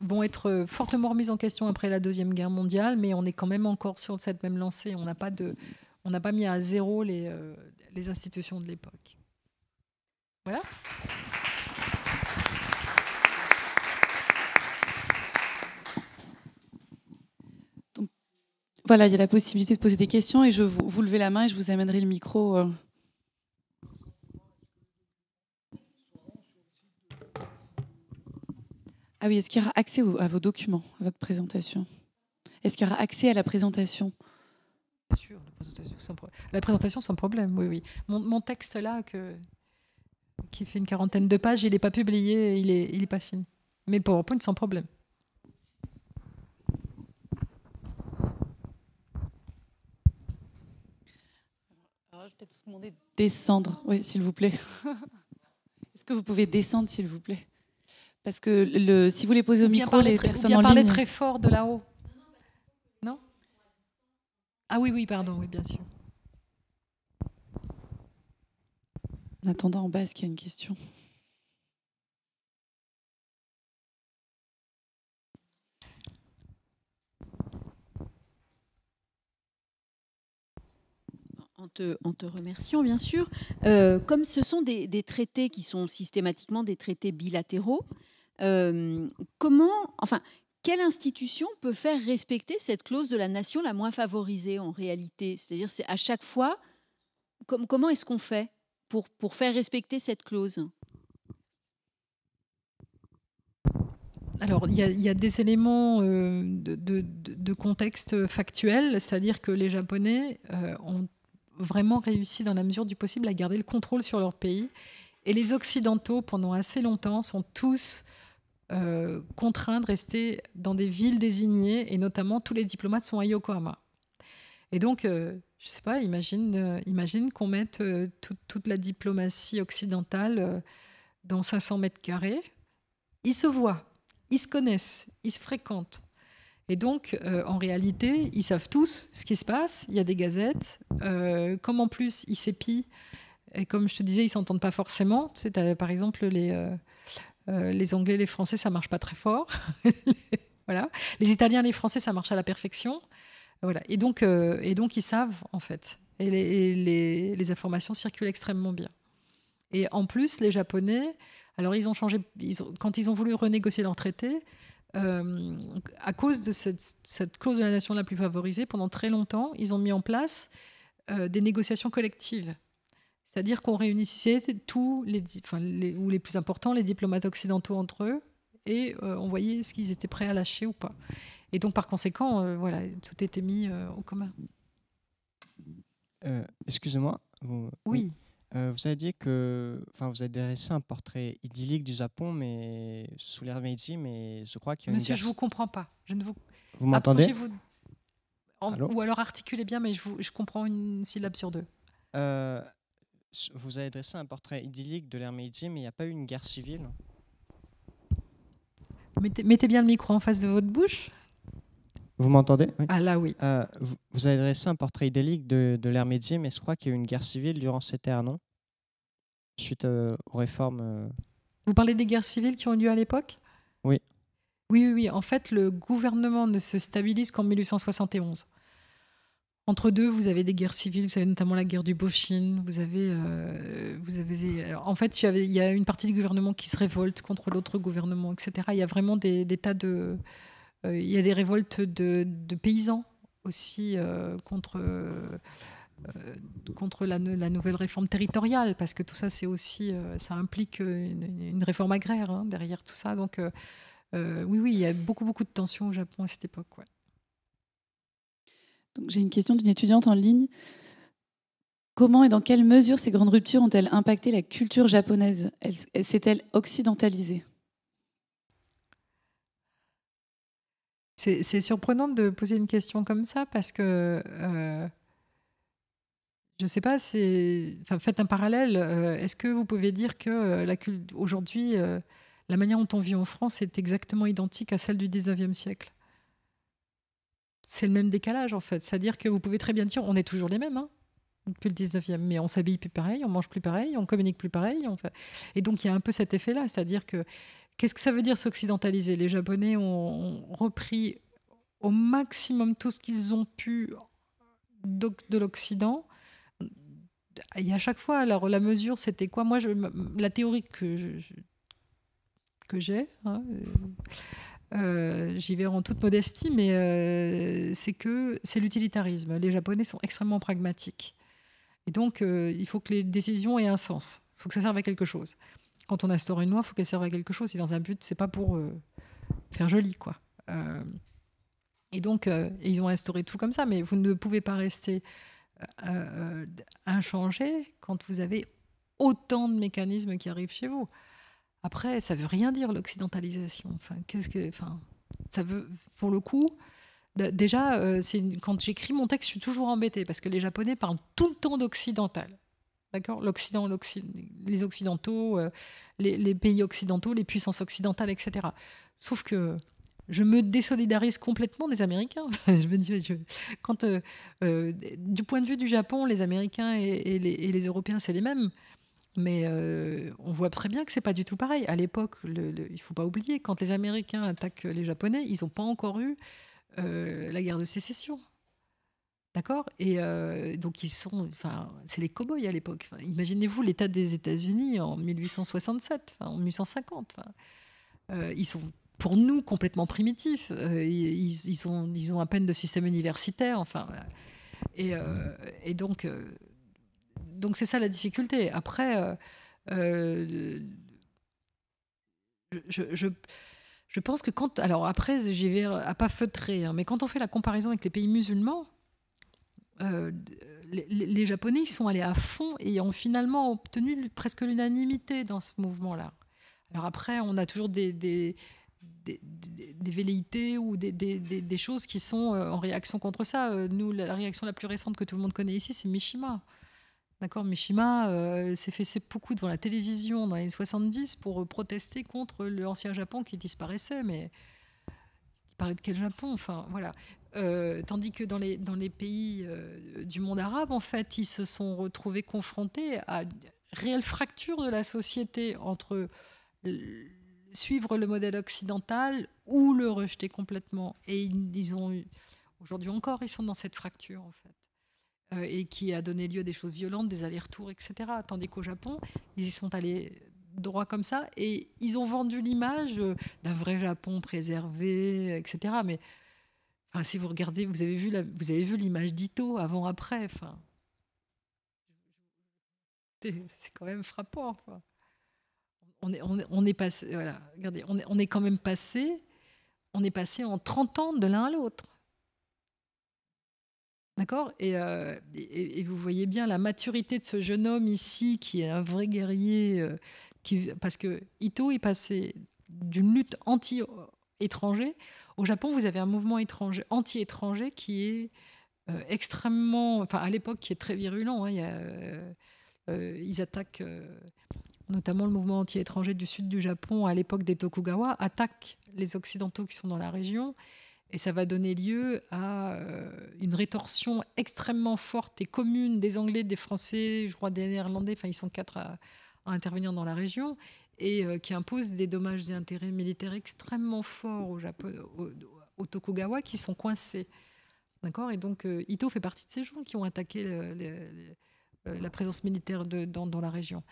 vont être euh, fortement remises en question après la Deuxième Guerre mondiale, mais on est quand même encore sur cette même lancée. On n'a pas, de, on n'a pas mis à zéro les, euh, les institutions de l'époque. Voilà. voilà, il y a la possibilité de poser des questions et je vous, vous levez la main et je vous amènerai le micro. Euh, Ah oui, est-ce qu'il y aura accès à vos documents, à votre présentation Est-ce qu'il y aura accès à la présentation Bien sûr, la présentation, sans problème, oui, oui. Mon, texte là, qui fait une quarantaine de pages, il n'est pas publié, il n'est il est pas fini. Mais PowerPoint sans problème. je vais peut-être vous demander de descendre, oui, s'il vous plaît. Est-ce que vous pouvez descendre, s'il vous plaît parce que le, si vous les posez au micro, les personnes parler très fort de là-haut. Non Ah oui, oui, pardon, oui, bien sûr. En attendant en bas, est-ce qu'il y a une question En te, remerciant, bien sûr. Euh, comme ce sont des, traités qui sont systématiquement des traités bilatéraux, euh, comment, enfin, quelle institution peut faire respecter cette clause de la nation la moins favorisée en réalité C'est-à-dire, c'est à chaque fois, comment est-ce qu'on fait pour, pour faire respecter cette clause Alors, il y, a des éléments euh, de, contexte factuel, c'est-à-dire que les Japonais euh, ont vraiment réussi, dans la mesure du possible, à garder le contrôle sur leur pays. Et les Occidentaux, pendant assez longtemps, sont tous contraint euh, contraints de rester dans des villes désignées, et notamment tous les diplomates sont à Yokohama. Et donc, euh, je sais pas, imagine, euh, imagine qu'on mette toute la diplomatie occidentale dans 500 mètres carrés. Ils se voient, ils se connaissent, ils se fréquentent. Et donc, en réalité, ils savent tous ce qui se passe. Il y a des gazettes. comme en plus, ils s'épient. Et comme je te disais, ils s'entendent pas forcément. Tu par exemple, les, euh, les Anglais, les Français, ça marche pas très fort. voilà. Les Italiens, les Français, ça marche à la perfection. Voilà. Et donc, euh, ils savent en fait. Et, les, informations circulent extrêmement bien. Et en plus, les Japonais, alors ils ont changé, quand ils ont voulu renégocier leur traité, euh, à cause de cette, clause de la nation la plus favorisée, pendant très longtemps, ils ont mis en place des négociations collectives c'est-à-dire qu'on réunissait tous les, ou les plus importants, les diplomates occidentaux entre eux, et euh, on voyait ce qu'ils étaient prêts à lâcher ou pas. Et donc, par conséquent, euh, voilà, tout était mis euh, en au commun. Excusez-moi. Oui. vous avez dit que, enfin, vous avez dressé un portrait idyllique du Japon, mais sous l'ère Meiji, mais je crois qu'il y a Monsieur, je je vous comprends pas. Je ne vous. Vous m'entendez -vous... Ou alors articulez bien, mais je, vous... je comprends une syllabe sur deux. Euh, vous avez dressé un portrait idyllique de l'ère médium, mais il n'y a pas eu une guerre civile mettez, bien le micro en face de votre bouche. Vous m'entendez Ah là oui. Euh, vous, avez dressé un portrait idyllique de, de l'ère médium mais je crois qu'il y a eu une guerre civile durant cette ère, non Suite euh, aux réformes. Euh. Vous parlez des guerres civiles qui ont eu lieu à l'époque Oui. Oui, oui, oui. En fait, le gouvernement ne se stabilise qu'en 1871. Entre deux, vous avez des guerres civiles, vous avez notamment la guerre du Boshin, vous avez, euh, vous avez, euh, en fait, il y a une partie du gouvernement qui se révolte contre l'autre gouvernement, etc. Il y a vraiment des, tas de, euh, il y a des révoltes de, paysans aussi contre contre la, nouvelle réforme territoriale, parce que tout ça, c'est aussi, ça implique une, réforme agraire hein, derrière tout ça. Donc, oui, oui, il y a beaucoup, beaucoup de tensions au Japon à cette époque j'ai une question d'une étudiante en ligne. Comment et dans quelle mesure ces grandes ruptures ont-elles impacté la culture japonaise s'est-elle occidentalisée C'est surprenant de poser une question comme ça parce que euh, je ne sais pas. faites un parallèle. Euh, est-ce que vous pouvez dire que euh, aujourd'hui, la manière dont on vit en France est exactement identique à celle du 19e siècle c'est le même décalage en fait. C'est-à-dire que vous pouvez très bien dire on est toujours les mêmes hein, depuis le 19e, mais on s'habille plus pareil, on mange plus pareil, on communique plus pareil. fait... Et donc il y a un peu cet effet-là, c'est-à-dire que qu'est-ce que ça veut dire s'occidentaliser Les Japonais ont, repris au maximum tout ce qu'ils ont pu de l'Occident. Et à chaque fois, alors la mesure, c'était quoi Moi, je, la théorie que que j'ai, hein, euh, j'y vais en toute modestie, mais euh, c'est que c'est l'utilitarisme. Les Japonais sont extrêmement pragmatiques. Et donc, euh, il faut que les décisions aient un sens. Il faut que ça serve à quelque chose. Quand on instaure une loi, il faut qu'elle serve à quelque chose. Si dans un but, c'est pas pour faire joli, quoi. et donc, ils ont instauré tout comme ça, mais vous ne pouvez pas rester inchangé quand vous avez autant de mécanismes qui arrivent chez vous. Après, ça veut rien dire l'occidentalisation. Enfin, qu'est-ce que, enfin, ça veut, pour le coup, déjà, euh, quand j'écris mon texte, je suis toujours embêtée parce que les Japonais parlent tout le temps d'occidental. D'accord L'Occident, les Occidentaux, euh, les, pays occidentaux, les puissances occidentales, etc. Sauf que je me désolidarise complètement des Américains. je me dis, quand, euh, du point de vue du Japon, les Américains et les Européens, c'est les mêmes. Mais euh, on voit très bien que c'est pas du tout pareil. À l'époque, le, ne il faut pas oublier, quand les Américains attaquent les Japonais, ils n'ont pas encore eu euh, la guerre de sécession. D'accord Et euh, donc ils sont, enfin, c'est les cow-boys à l'époque. Imaginez-vous l'état des États-Unis en 1867, en 1850. ils sont pour nous complètement primitifs. Ils, ont, ils ont à peine de système universitaire. Enfin, et, et donc donc c'est ça la difficulté. Après, euh, euh, je, pense que quand. Alors après, j'y vais euh, à pas feutrer, hein, mais quand on fait la comparaison avec les pays musulmans, les, Japonais ils sont allés à fond et ont finalement obtenu presque l'unanimité dans ce mouvement-là. Alors après, on a toujours des, des velléités ou des, choses qui sont en réaction contre ça. Nous, la réaction la plus récente que tout le monde connaît ici, c'est Mishima. D'accord Mishima euh, s'est fait beaucoup devant la télévision dans les années 70 pour euh, protester contre l'ancien Japon qui disparaissait, mais il parlait de quel Japon Enfin, voilà. Euh, tandis que dans les, pays du monde arabe, en fait, ils se sont retrouvés confrontés à une réelle fracture de la société entre suivre le modèle occidental ou le rejeter complètement. Et ils, aujourd'hui encore, ils sont dans cette fracture, en fait. Euh, et qui a donné lieu à des choses violentes, des allers-retours, etc. Tandis qu'au Japon, ils y sont allés droit comme ça et ils ont vendu l'image euh, d'un vrai Japon préservé, etc. Mais si vous regardez, vous avez vu, vous avez vu l'image d'Ito avant-après. Enfin, c'est quand même frappant. On est, on, est, passé, voilà, regardez, on est quand même passé, on est passé en 30 ans de l'un à l'autre. D'accord euh, et, vous voyez bien la maturité de ce jeune homme ici, qui est un vrai guerrier, euh, qui, parce que Ito est passé d'une lutte anti-étranger. Au Japon, vous avez un mouvement étranger, anti-étranger qui est euh, extrêmement, enfin à l'époque, qui est très virulent. Hein. ils attaquent notamment le mouvement anti-étranger du sud du Japon à l'époque des Tokugawa, attaquent les Occidentaux qui sont dans la région. Et ça va donner lieu à euh, une rétorsion extrêmement forte et commune des Anglais, des Français, je crois des Néerlandais, enfin ils sont quatre à, intervenir dans la région, et euh, qui impose des dommages et intérêts militaires extrêmement forts au Tokugawa qui sont coincés. D'accord Et donc euh, Ito fait partie de ces gens qui ont attaqué euh, la présence militaire dans, la région.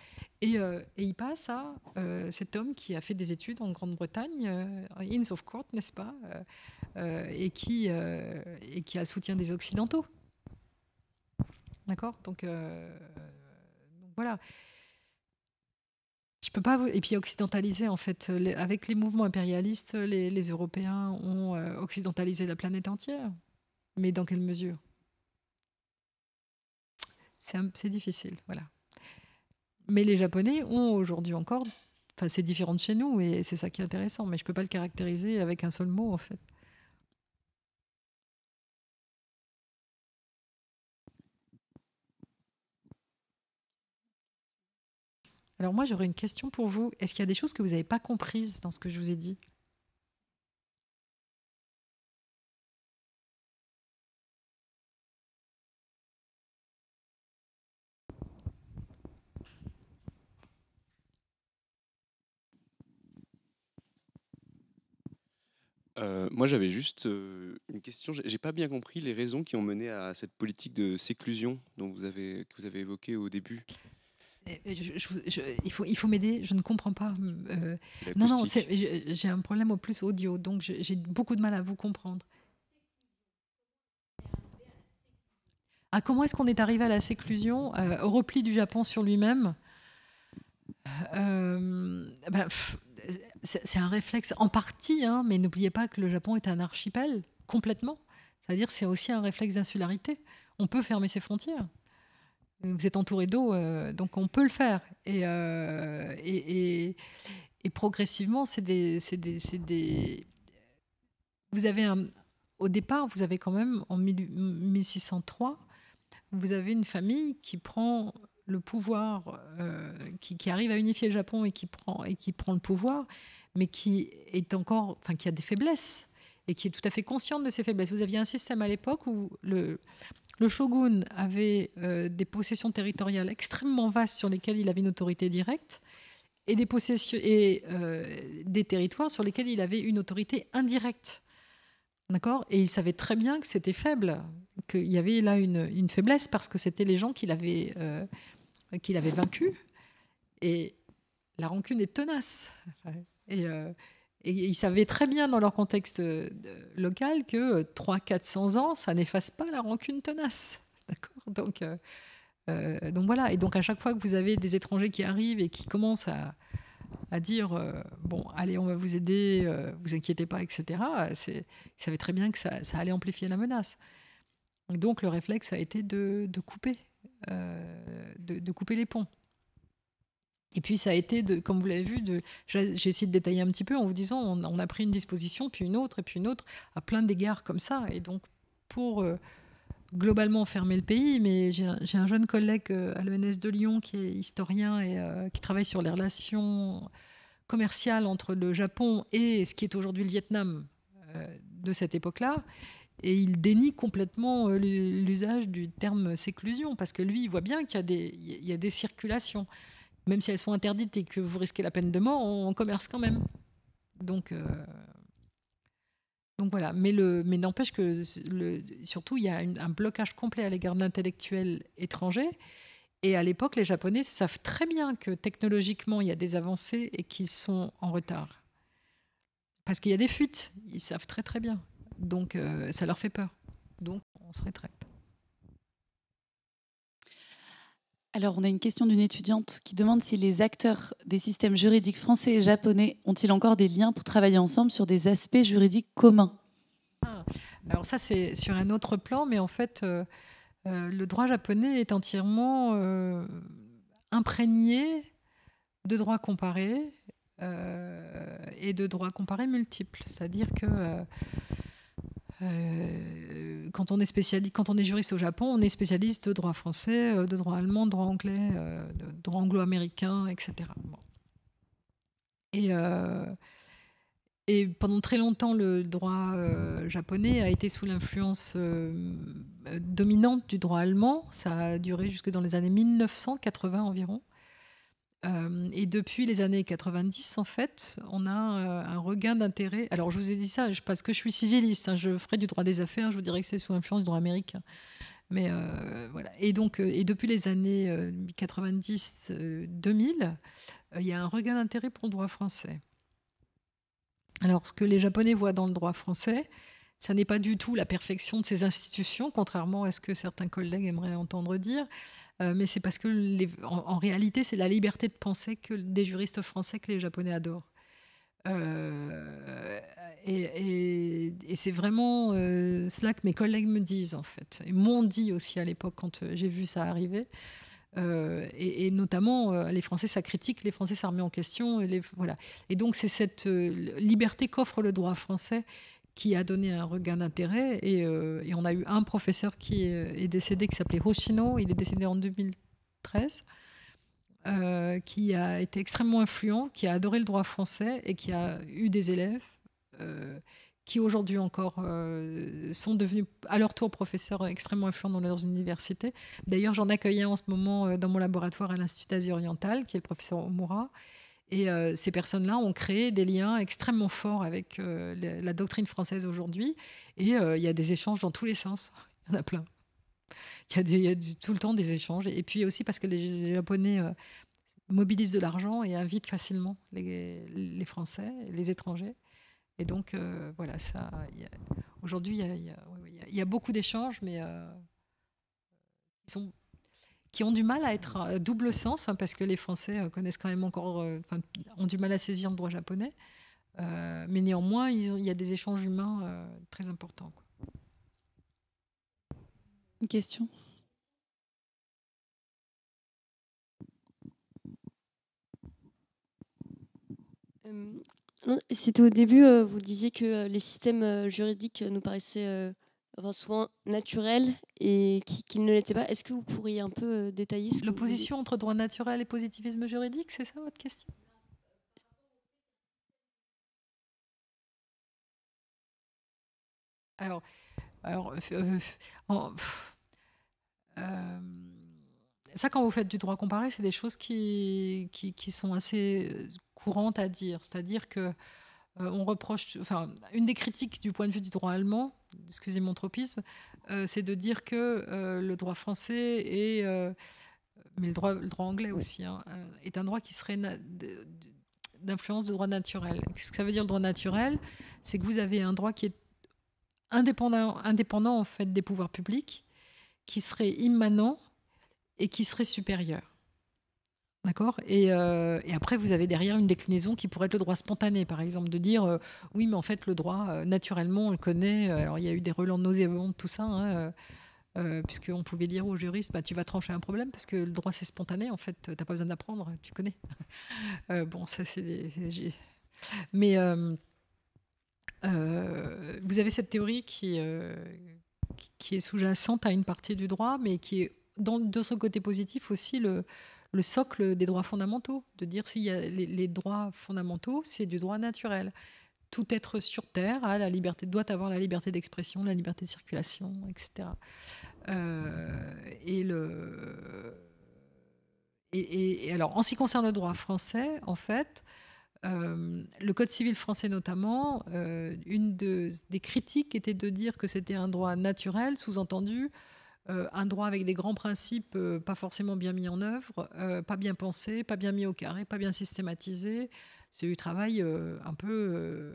Et, euh, il passe à euh, cet homme qui a fait des études en Grande-Bretagne, Inns of Court, n'est-ce pas, et, qui, et a le soutien des Occidentaux. D'accord donc, voilà. Je peux pas Et puis occidentaliser, en fait, avec les mouvements impérialistes, les Européens ont occidentalisé la planète entière. Mais dans quelle mesure c'est difficile, voilà. Mais les Japonais ont aujourd'hui encore. Enfin, c'est différent de chez nous et c'est ça qui est intéressant, mais je ne peux pas le caractériser avec un seul mot en fait. Alors moi, j'aurais une question pour vous. Est-ce qu'il y a des choses que vous n'avez pas comprises dans ce que je vous ai dit Euh, moi, j'avais juste euh, une question. J'ai pas bien compris les raisons qui ont mené à cette politique de séclusion dont vous avez que vous avez évoquée au début. il faut, il faut m'aider, je ne comprends pas. Euh, non, non, j'ai un problème au plus audio, donc j'ai beaucoup de mal à vous comprendre. à ah, comment est-ce qu'on est arrivé à la séclusion, au repli du Japon sur lui-même euh, ben, c'est un réflexe en partie, hein, mais n'oubliez pas que le Japon est un archipel complètement. C'est-à-dire c'est aussi un réflexe d'insularité. On peut fermer ses frontières. Vous êtes entouré d'eau, euh, donc on peut le faire. Et, euh, et, progressivement, c'est des, Vous avez un... Au départ, vous avez quand même, en 1603, vous avez une famille qui prend le pouvoir, euh, qui, arrive à unifier le Japon et qui prend, et qui prend le pouvoir, mais qui est encore, enfin, qui a des faiblesses et qui est tout à fait consciente de ses faiblesses. Vous aviez un système à l'époque où le, le shogun avait euh, des possessions territoriales extrêmement vastes sur lesquelles il avait une autorité directe et des possessions et euh, des territoires sur lesquels il avait une autorité indirecte. D'accord Et il savait très bien que c'était faible, qu'il y avait là une, faiblesse parce que c'était les gens qu'il avait qu'il avait vaincu. Et la rancune est tenace. Et, euh, ils savaient très bien dans leur contexte euh, local que 300-400 euh, ans, ça n'efface pas la rancune tenace. D'accord donc, donc voilà. Et donc à chaque fois que vous avez des étrangers qui arrivent et qui commencent à, dire bon allez on va vous aider vous inquiétez pas etc ils savaient très bien que ça, allait amplifier la menace donc le réflexe a été de, de couper euh, de, couper les ponts. Et puis ça a été, de, comme vous l'avez vu, j'ai essayé de détailler un petit peu en vous disant on, a pris une disposition, puis une autre, et puis une autre, à plein d'égards comme ça. Et donc pour euh, globalement fermer le pays, mais j'ai un, jeune collègue à euh, l'ENS de Lyon qui est historien et qui travaille sur les relations commerciales entre le Japon et ce qui est aujourd'hui le Vietnam de cette époque-là et il dénie complètement euh, l'usage du terme séclusion, parce que lui, il voit bien qu'il y, a des, des circulations. Même si elles sont interdites et que vous risquez la peine de mort, on, commerce quand même. Donc, euh, donc voilà. Mais, mais n'empêche que, le, surtout, il y a un blocage complet à l'égard de l'intellectuel étranger. Et à l'époque, les Japonais savent très bien que technologiquement, il y a des avancées et qu'ils sont en retard. Parce qu'il y a des fuites, ils savent très très bien. Donc euh, ça leur fait peur. Donc on se rétracte. Alors, on a une question d'une étudiante qui demande si les acteurs des systèmes juridiques français et japonais ont-ils encore des liens pour travailler ensemble sur des aspects juridiques communs ah, Alors ça, c'est sur un autre plan, mais en fait, euh, euh, le droit japonais est entièrement imprégné de droits comparés et de droits comparés multiples. C'est-à-dire que euh, quand on est spécialiste, quand on est juriste au Japon, on est spécialiste de droit français, euh, de droit allemand, de droit anglais, euh, de droit anglo-américain, etc. Et, et, pendant très longtemps, le droit japonais a été sous l'influence dominante du droit allemand. Ça a duré jusque dans les années 1980 environ. Euh, et depuis les années 90, en fait, on a euh, un regain d'intérêt. Alors, je vous ai dit ça parce que je suis civiliste, hein, je ferai du droit des affaires, je vous dirais que c'est sous l'influence du droit américain. Mais euh, voilà. Et donc, et depuis les années 90-2000, il y a un regain d'intérêt pour le droit français. Alors, ce que les Japonais voient dans le droit français, ça n'est pas du tout la perfection de ces institutions, contrairement à ce que certains collègues aimeraient entendre dire. Euh, mais c'est parce que, en, réalité, c'est la liberté de penser que des juristes français que les Japonais adorent. Euh, et, c'est vraiment euh, cela que mes collègues me disent, en fait, et m'ont dit aussi à l'époque quand j'ai vu ça arriver. et, notamment, les Français, ça critique, les Français, ça remet en question. voilà. Et donc, c'est cette liberté qu'offre le droit français qui a donné un regain d'intérêt. Euh, et, on a eu un professeur qui est, décédé, qui s'appelait Hoshino. Il est décédé en 2013, euh, qui a été extrêmement influent, qui a adoré le droit français et qui a eu des élèves euh, qui aujourd'hui encore sont devenus à leur tour professeurs extrêmement influents dans leurs universités. D'ailleurs, j'en accueillais en ce moment dans mon laboratoire à l'Institut d'Asie orientale, qui est le professeur Omura. Et euh, ces personnes-là ont créé des liens extrêmement forts avec euh, la, doctrine française aujourd'hui. Et euh, il y a des échanges dans tous les sens. Il y en a plein. Il y a, tout le temps des échanges. Et puis aussi parce que les Japonais mobilisent de l'argent et invitent facilement les, Français, les étrangers. Et donc, voilà, ça. Aujourd'hui, il, y a, beaucoup d'échanges, mais ils sont qui ont du mal à être double sens, hein, parce que les Français euh, connaissent quand même encore, euh, ont du mal à saisir le droit japonais. Euh, mais néanmoins, il y a des échanges humains très importants. Une question C'était au début, vous disiez que les systèmes juridiques nous paraissaient enfin, souvent naturel et qu'ils ne l'était pas. Est-ce que vous pourriez un peu euh, détailler ce L'opposition entre droit naturel et positivisme juridique, c'est ça votre question Alors, alors euh, euh, ça, quand vous faites du droit comparé, c'est des choses qui, qui, qui, sont assez courantes à dire. C'est-à-dire que euh, on reproche, enfin, une des critiques du point de vue du droit allemand, excusez mon tropisme, euh, c'est de dire que euh, le droit français et mais le droit, anglais aussi, hein, est un droit qui serait d'influence de droit naturel. ce que ça veut dire le droit naturel C'est que vous avez un droit qui est indépendant, indépendant en fait des pouvoirs publics, qui serait immanent et qui serait supérieur. D'accord euh, et, après, vous avez derrière une déclinaison qui pourrait être le droit spontané, par exemple, de dire euh, oui, mais en fait, le droit, euh, naturellement, on le connaît. alors, il y a eu des relents nauséabonds, tout ça, hein, puisqu'on pouvait dire au juriste bah, tu vas trancher un problème, parce que le droit, c'est spontané, en fait, tu n'as pas besoin d'apprendre, tu connais. bon, ça, c'est. Mais vous avez cette théorie qui, qui est sous-jacente à une partie du droit, mais qui est, dans, de son côté positif aussi, le le socle des droits fondamentaux, de dire s'il a les, droits fondamentaux, c'est du droit naturel. Tout être sur Terre doit avoir la liberté d'expression, la liberté de circulation, etc. Euh, et le alors, en ce qui concerne le droit français, en fait, euh, le Code civil français notamment, euh, une des critiques était de dire que c'était un droit naturel, sous-entendu euh, un droit avec des grands principes euh, pas forcément bien mis en œuvre, euh, pas bien pensé, pas bien mis au carré, pas bien systématisé. C'est du travail un peu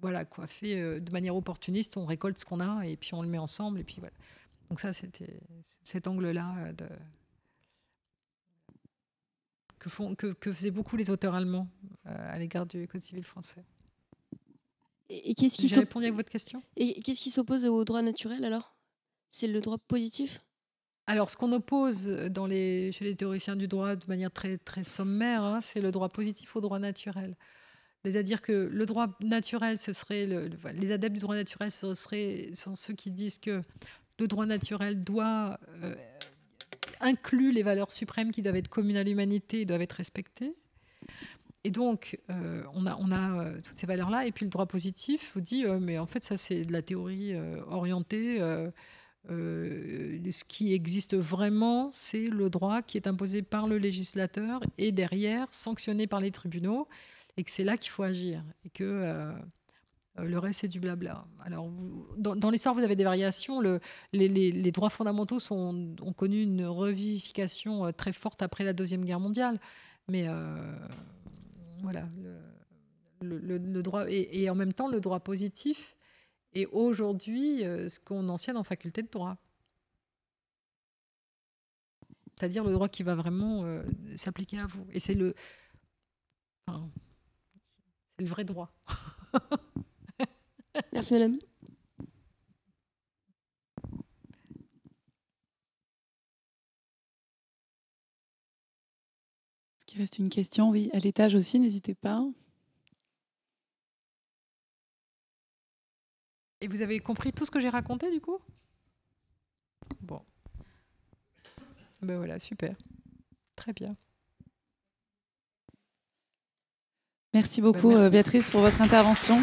voilà quoi, fait de manière opportuniste. On récolte ce qu'on a et puis on le met ensemble et puis voilà. Donc ça, c'était cet angle-là de... que, font, que, que, faisaient beaucoup les auteurs allemands à l'égard du Code civil français. Et, qu'est-ce qui répondu votre question Et qu'est-ce qui s'oppose au droit naturel alors c'est le droit positif alors, ce qu'on oppose dans les, chez les théoriciens du droit de manière très, très sommaire, hein, c'est le droit positif au droit naturel. C'est-à-dire que le droit naturel, ce serait les adeptes du droit naturel, ce serait, sont ceux qui disent que le droit naturel doit euh, inclure les valeurs suprêmes qui doivent être communes à l'humanité et doivent être respectées. Et donc, euh, on a, on a euh, toutes ces valeurs-là. Et puis le droit positif vous dit, mais en fait, ça c'est de la théorie orientée euh, ce qui existe vraiment, c'est le droit qui est imposé par le législateur et derrière sanctionné par les tribunaux, et que c'est là qu'il faut agir, et que euh, le reste c'est du blabla. Alors, dans, l'histoire, vous avez des variations. les, droits fondamentaux ont connu une revivification euh, très forte après la deuxième guerre mondiale, mais voilà. Le, droit et, en même temps le droit positif et aujourd'hui euh, ce qu'on enseigne en faculté de droit. C'est-à-dire le droit qui va vraiment euh, s'appliquer à vous. Et c'est le, c'est le vrai droit. Merci madame. Est-ce qu'il reste une question Oui, à l'étage aussi, n'hésitez pas. Et vous avez compris tout ce que j'ai raconté du coup Bon. Ben voilà, super. Très bien. Merci ben, beaucoup, euh, Béatrice, pour votre intervention.